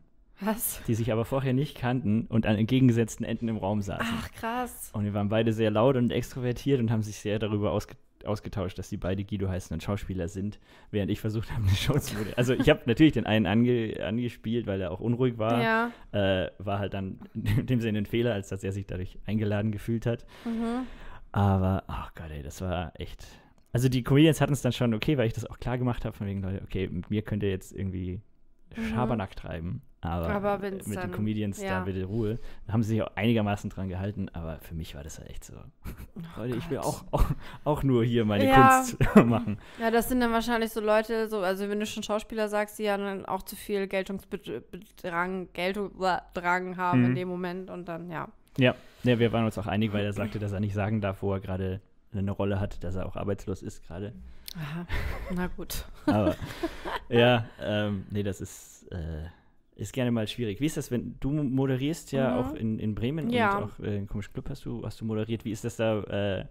Was? Die sich aber vorher nicht kannten und an entgegengesetzten Enden im Raum saßen. Ach, krass. Und die waren beide sehr laut und extrovertiert und haben sich sehr darüber ausgetauscht ausgetauscht, dass sie beide Guido heißen und Schauspieler sind, während ich versucht habe, eine Show zu moderieren. Also ich habe natürlich den einen ange angespielt, weil er auch unruhig war. Ja. Äh, war halt dann in dem Sinne ein Fehler, als dass er sich dadurch eingeladen gefühlt hat. Mhm. Aber, ach oh Gott, ey, das war echt. Also die Comedians hatten es dann schon okay, weil ich das auch klar gemacht habe, von wegen, Leute, okay, mit mir könnt ihr jetzt irgendwie mhm. Schabernack mhm. treiben. Aber, aber mit den Comedians ja. da bitte Ruhe. Da haben sie sich auch einigermaßen dran gehalten, aber für mich war das ja echt so. Oh Leute, ich will auch, auch, auch, nur hier meine ja. Kunst (laughs) machen. Ja, das sind dann wahrscheinlich so Leute, so, also wenn du schon Schauspieler sagst, die ja dann auch zu viel Geltungsbedrang, Geltungsdrang haben mhm. in dem Moment und dann, ja. ja. Ja, wir waren uns auch einig, weil er sagte, dass er nicht sagen darf, wo er gerade eine Rolle hat, dass er auch arbeitslos ist gerade. Aha, na gut. aber ja, (laughs) ähm, nee, das ist. Äh, ist gerne mal schwierig. Wie ist das, wenn du moderierst ja mhm. auch in, in Bremen ja. und auch äh, in Komischen Club hast du, hast du moderiert. Wie ist das da? Äh,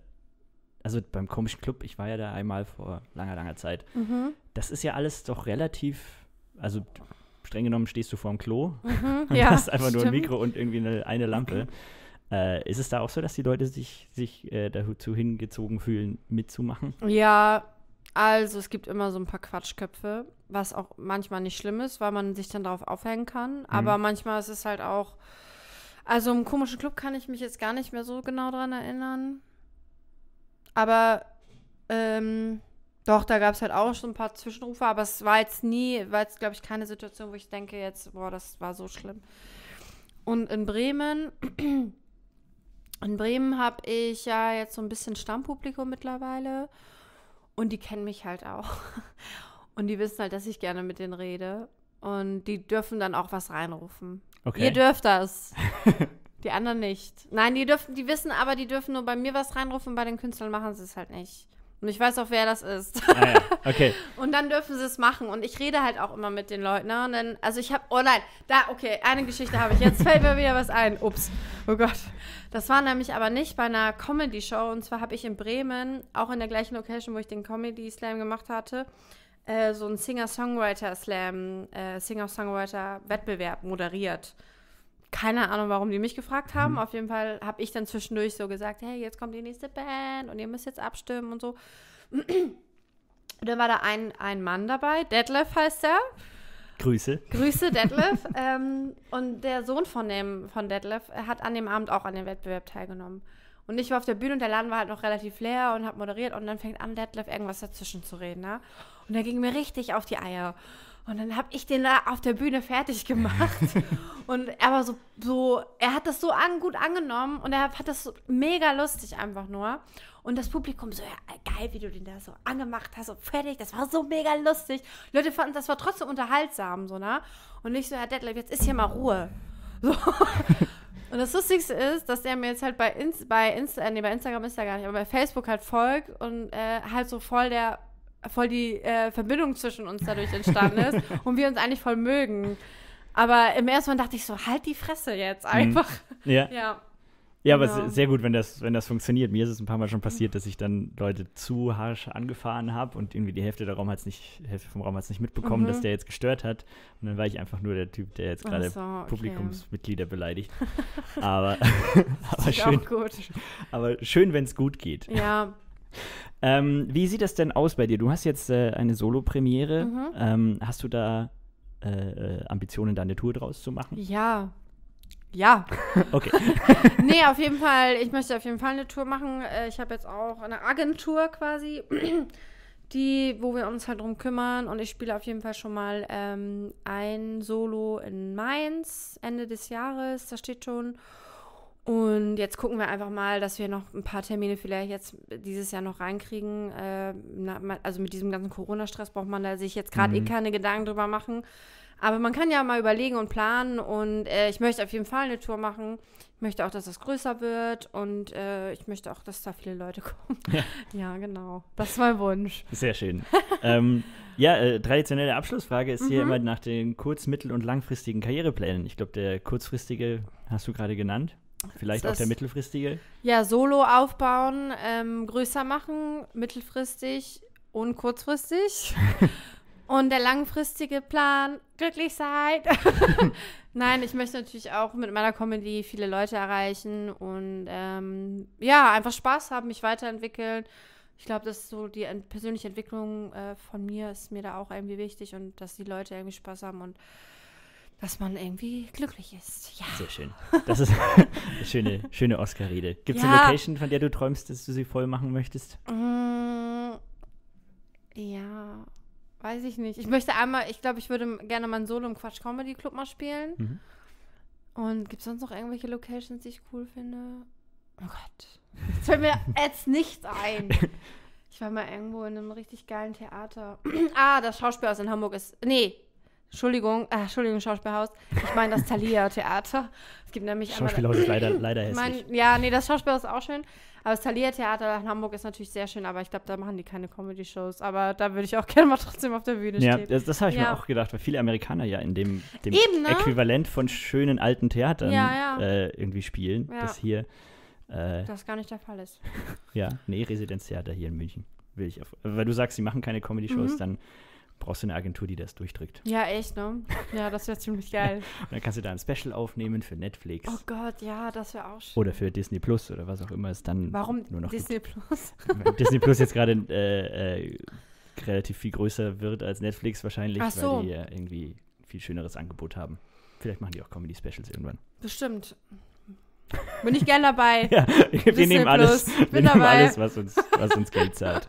also beim Komischen Club, ich war ja da einmal vor langer, langer Zeit. Mhm. Das ist ja alles doch relativ, also streng genommen stehst du vorm Klo mhm, (laughs) und ja, hast einfach stimmt. nur ein Mikro und irgendwie eine, eine Lampe. Äh, ist es da auch so, dass die Leute sich, sich äh, dazu hingezogen fühlen, mitzumachen? Ja, also es gibt immer so ein paar Quatschköpfe, was auch manchmal nicht schlimm ist, weil man sich dann darauf aufhängen kann. Mhm. Aber manchmal ist es halt auch. Also im komischen Club kann ich mich jetzt gar nicht mehr so genau dran erinnern. Aber ähm, doch, da gab es halt auch so ein paar Zwischenrufe, aber es war jetzt nie, war jetzt, glaube ich, keine Situation, wo ich denke jetzt, boah, das war so schlimm. Und in Bremen, (clears throat) in Bremen habe ich ja jetzt so ein bisschen Stammpublikum mittlerweile. Und die kennen mich halt auch. (laughs) Und die wissen halt, dass ich gerne mit denen rede. Und die dürfen dann auch was reinrufen. Okay. Ihr dürft das. (laughs) die anderen nicht. Nein, die dürfen, die wissen aber, die dürfen nur bei mir was reinrufen, bei den Künstlern machen sie es halt nicht. Und ich weiß auch, wer das ist. Ah, ja. Okay. (laughs) und dann dürfen sie es machen. Und ich rede halt auch immer mit den Leuten. Ne? Und dann, also ich habe, oh nein, da, okay, eine Geschichte habe ich. Jetzt fällt mir wieder was ein. Ups. Oh Gott. Das war nämlich aber nicht bei einer Comedy-Show. Und zwar habe ich in Bremen, auch in der gleichen Location, wo ich den Comedy-Slam gemacht hatte, äh, so einen Singer-Songwriter-Slam, äh, Singer-Songwriter-Wettbewerb moderiert keine Ahnung, warum die mich gefragt haben. Mhm. Auf jeden Fall habe ich dann zwischendurch so gesagt, hey, jetzt kommt die nächste Band und ihr müsst jetzt abstimmen und so. Und dann war da ein, ein Mann dabei, Detlef heißt er. Grüße. Grüße, (laughs) Detlef. ähm, und der Sohn von, dem, von Detlef hat an dem Abend auch an dem Wettbewerb teilgenommen. Und ich war auf der Bühne und der Laden war halt noch relativ leer und habe moderiert und dann fängt an, Detlef irgendwas dazwischen zu reden. Ne? Und er ging mir richtig auf die Eier. Und dann habe ich den da auf der Bühne fertig gemacht. (laughs) und er war so, so, er hat das so an, gut angenommen und er hat das so mega lustig einfach nur. Und das Publikum so, ja, geil, wie du den da so angemacht hast so fertig, das war so mega lustig. Die Leute fanden, das war trotzdem unterhaltsam, so, ne? Und nicht so, Herr Detlef, jetzt ist hier mal Ruhe. (laughs) So. Und das Lustigste ist, dass der mir jetzt halt bei, Inst bei, Inst äh, nee, bei Instagram ist er gar nicht, aber bei Facebook halt folgt und äh, halt so voll der voll die äh, Verbindung zwischen uns dadurch entstanden ist (laughs) und wir uns eigentlich voll mögen. Aber im ersten Mal dachte ich so, halt die Fresse jetzt mhm. einfach. Mhm. Ja. ja. Ja, aber ja. Genau. sehr gut, wenn das, wenn das funktioniert. Mir ist es ein paar Mal schon passiert, dass ich dann Leute zu harsch angefahren habe und irgendwie die Hälfte, der Raum hat's nicht, Hälfte vom Raum hat es nicht mitbekommen, mhm. dass der jetzt gestört hat. Und dann war ich einfach nur der Typ, der jetzt gerade so, okay. Publikumsmitglieder beleidigt. (laughs) aber, (laughs) aber schön. Gut. Aber schön, wenn es gut geht. Ja. Ähm, wie sieht das denn aus bei dir? Du hast jetzt äh, eine Solo-Premiere. Mhm. Ähm, hast du da äh, äh Ambitionen, da eine Tour draus zu machen? Ja. Ja. (laughs) okay. (laughs) nee, auf jeden Fall. Ich möchte auf jeden Fall eine Tour machen. Äh, ich habe jetzt auch eine Agentur quasi. (clears throat) die, wo wir uns halt drum kümmern. Und ich spiele auf jeden Fall schon mal ähm, ein Solo in Mainz Ende des Jahres. Da steht schon. Und jetzt gucken wir einfach mal, dass wir noch ein paar Termine vielleicht jetzt dieses Jahr noch reinkriegen. Äh, na, also mit diesem ganzen Corona-Stress braucht man da sich jetzt gerade eh mhm. eh keine Gedanken drüber machen. Aber man kann ja mal überlegen und planen. Und äh, ich möchte auf jeden Fall eine Tour machen. Ich möchte auch, dass das größer wird. Und äh, ich möchte auch, dass da viele Leute (laughs) kommen. Ja, ja genau. Das ist mein Wunsch. Sehr schön. (laughs) ähm, ja, äh, traditionelle Abschlussfrage ist mhm. hier immer nach den kurz-, mittel- und langfristigen Karriereplänen. Ich glaube, der kurzfristige hast du gerade genannt. Vielleicht auch der mittelfristige? Ja, Solo aufbauen, ähm, größer machen, mittelfristig und kurzfristig. (laughs) und der langfristige Plan, glücklich sein. (laughs) Nein, ich möchte natürlich auch mit meiner Comedy viele Leute erreichen und ähm, ja, einfach Spaß haben, mich weiterentwickeln. Ich glaube, dass so die persönliche Entwicklung äh, von mir ist mir da auch irgendwie wichtig und dass die Leute irgendwie Spaß haben und dass man irgendwie glücklich ist. Ja. Sehr schön. Das ist (laughs) eine schöne, schöne Oscar-Rede. Gibt es ja. eine Location, von der du träumst, dass du sie voll machen möchtest? Mm, ja, weiß ich nicht. Ich möchte einmal, ich glaube, ich würde gerne mal ein Solo im Quatsch Comedy Club mal spielen. Mhm. Und gibt es sonst noch irgendwelche Locations, die ich cool finde? Oh Gott. Das fällt mir (laughs) jetzt nicht ein. Ich war mal irgendwo in einem richtig geilen Theater. (clears throat) ah, das Schauspielhaus in Hamburg ist. Nee, Entschuldigung, äh, Entschuldigung, Schauspielhaus. Ich meine das Thalia-Theater. Es gibt nämlich Schauspielhaus ist leider, (clears throat) leider hässlich. Mein, ja, nee, das Schauspielhaus ist auch schön. Aber das Thalia-Theater in Hamburg ist natürlich sehr schön, aber ich glaube, da machen die keine Comedy-Shows. Aber da würde ich auch (laughs) gerne mal trotzdem auf der Bühne ja, Das, das habe ich ja. mir auch gedacht, weil viele Amerikaner ja in dem, dem Eben, ne? Äquivalent von schönen alten Theatern ja, äh, irgendwie spielen. Das hier. Äh, das gar nicht der Fall ist. (laughs) ja, nee, Residenztheater hier in München. Will ich auf, weil du sagst, sie machen keine Comedy-Shows, mhm. dann brauchst du eine Agentur, die das durchdrückt. Ja, echt, ne? Ja, das wäre ziemlich geil. und (laughs) dann kannst du da ein Special aufnehmen für Netflix. Oh Gott, ja, das wäre auch schön. Oder für Disney Plus oder was auch immer es dann Warum nur noch Disney gibt. Plus? (laughs) Disney Plus jetzt gerade äh, äh, relativ viel größer wird als Netflix wahrscheinlich, Ach so. weil die ja irgendwie viel schöneres Angebot haben. Vielleicht machen die auch Comedy-Specials irgendwann. Bestimmt. Bin ich gern dabei. (laughs) ja, wir Disney nehmen alles, Plus. wir Bin nehmen alles was, uns, was uns Geld zahlt.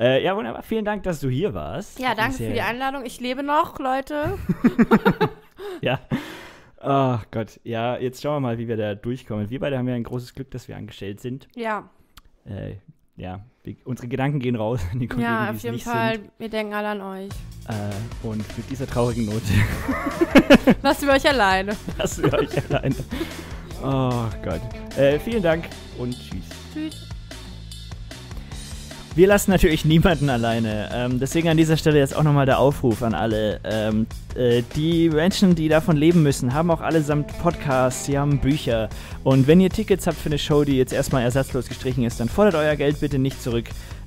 Äh, ja, wunderbar. Vielen Dank, dass du hier warst. Ja, Hat danke für die Einladung. Ich lebe noch, Leute. (laughs) ja. Oh Gott, ja, jetzt schauen wir mal, wie wir da durchkommen. Wir beide haben ja ein großes Glück, dass wir angestellt sind. Ja. Äh, ja, wir, unsere Gedanken gehen raus an die Kollegen, Ja, auf jeden Fall. Sind. Wir denken alle an euch. Äh, und mit dieser traurigen Note. (laughs) Lassen wir euch alleine. (laughs) Lassen wir euch alleine. Oh Gott. Äh, vielen Dank und tschüss. Tschüss. Wir lassen natürlich niemanden alleine. Ähm, deswegen an dieser Stelle jetzt auch nochmal der Aufruf an alle. Ähm, äh, die Menschen, die davon leben müssen, haben auch allesamt Podcasts, sie haben Bücher. Und wenn ihr Tickets habt für eine Show, die jetzt erstmal ersatzlos gestrichen ist, dann fordert euer Geld bitte nicht zurück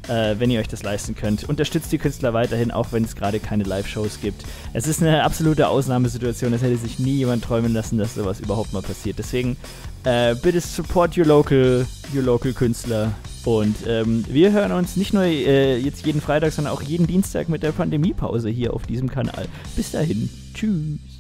äh, wenn ihr euch das leisten könnt. Unterstützt die Künstler weiterhin, auch wenn es gerade keine Live-Shows gibt. Es ist eine absolute Ausnahmesituation. Es hätte sich nie jemand träumen lassen, dass sowas überhaupt mal passiert. Deswegen äh, bitte support your local, your local Künstler. Und ähm, wir hören uns nicht nur äh, jetzt jeden Freitag, sondern auch jeden Dienstag mit der Pandemiepause hier auf diesem Kanal. Bis dahin. Tschüss.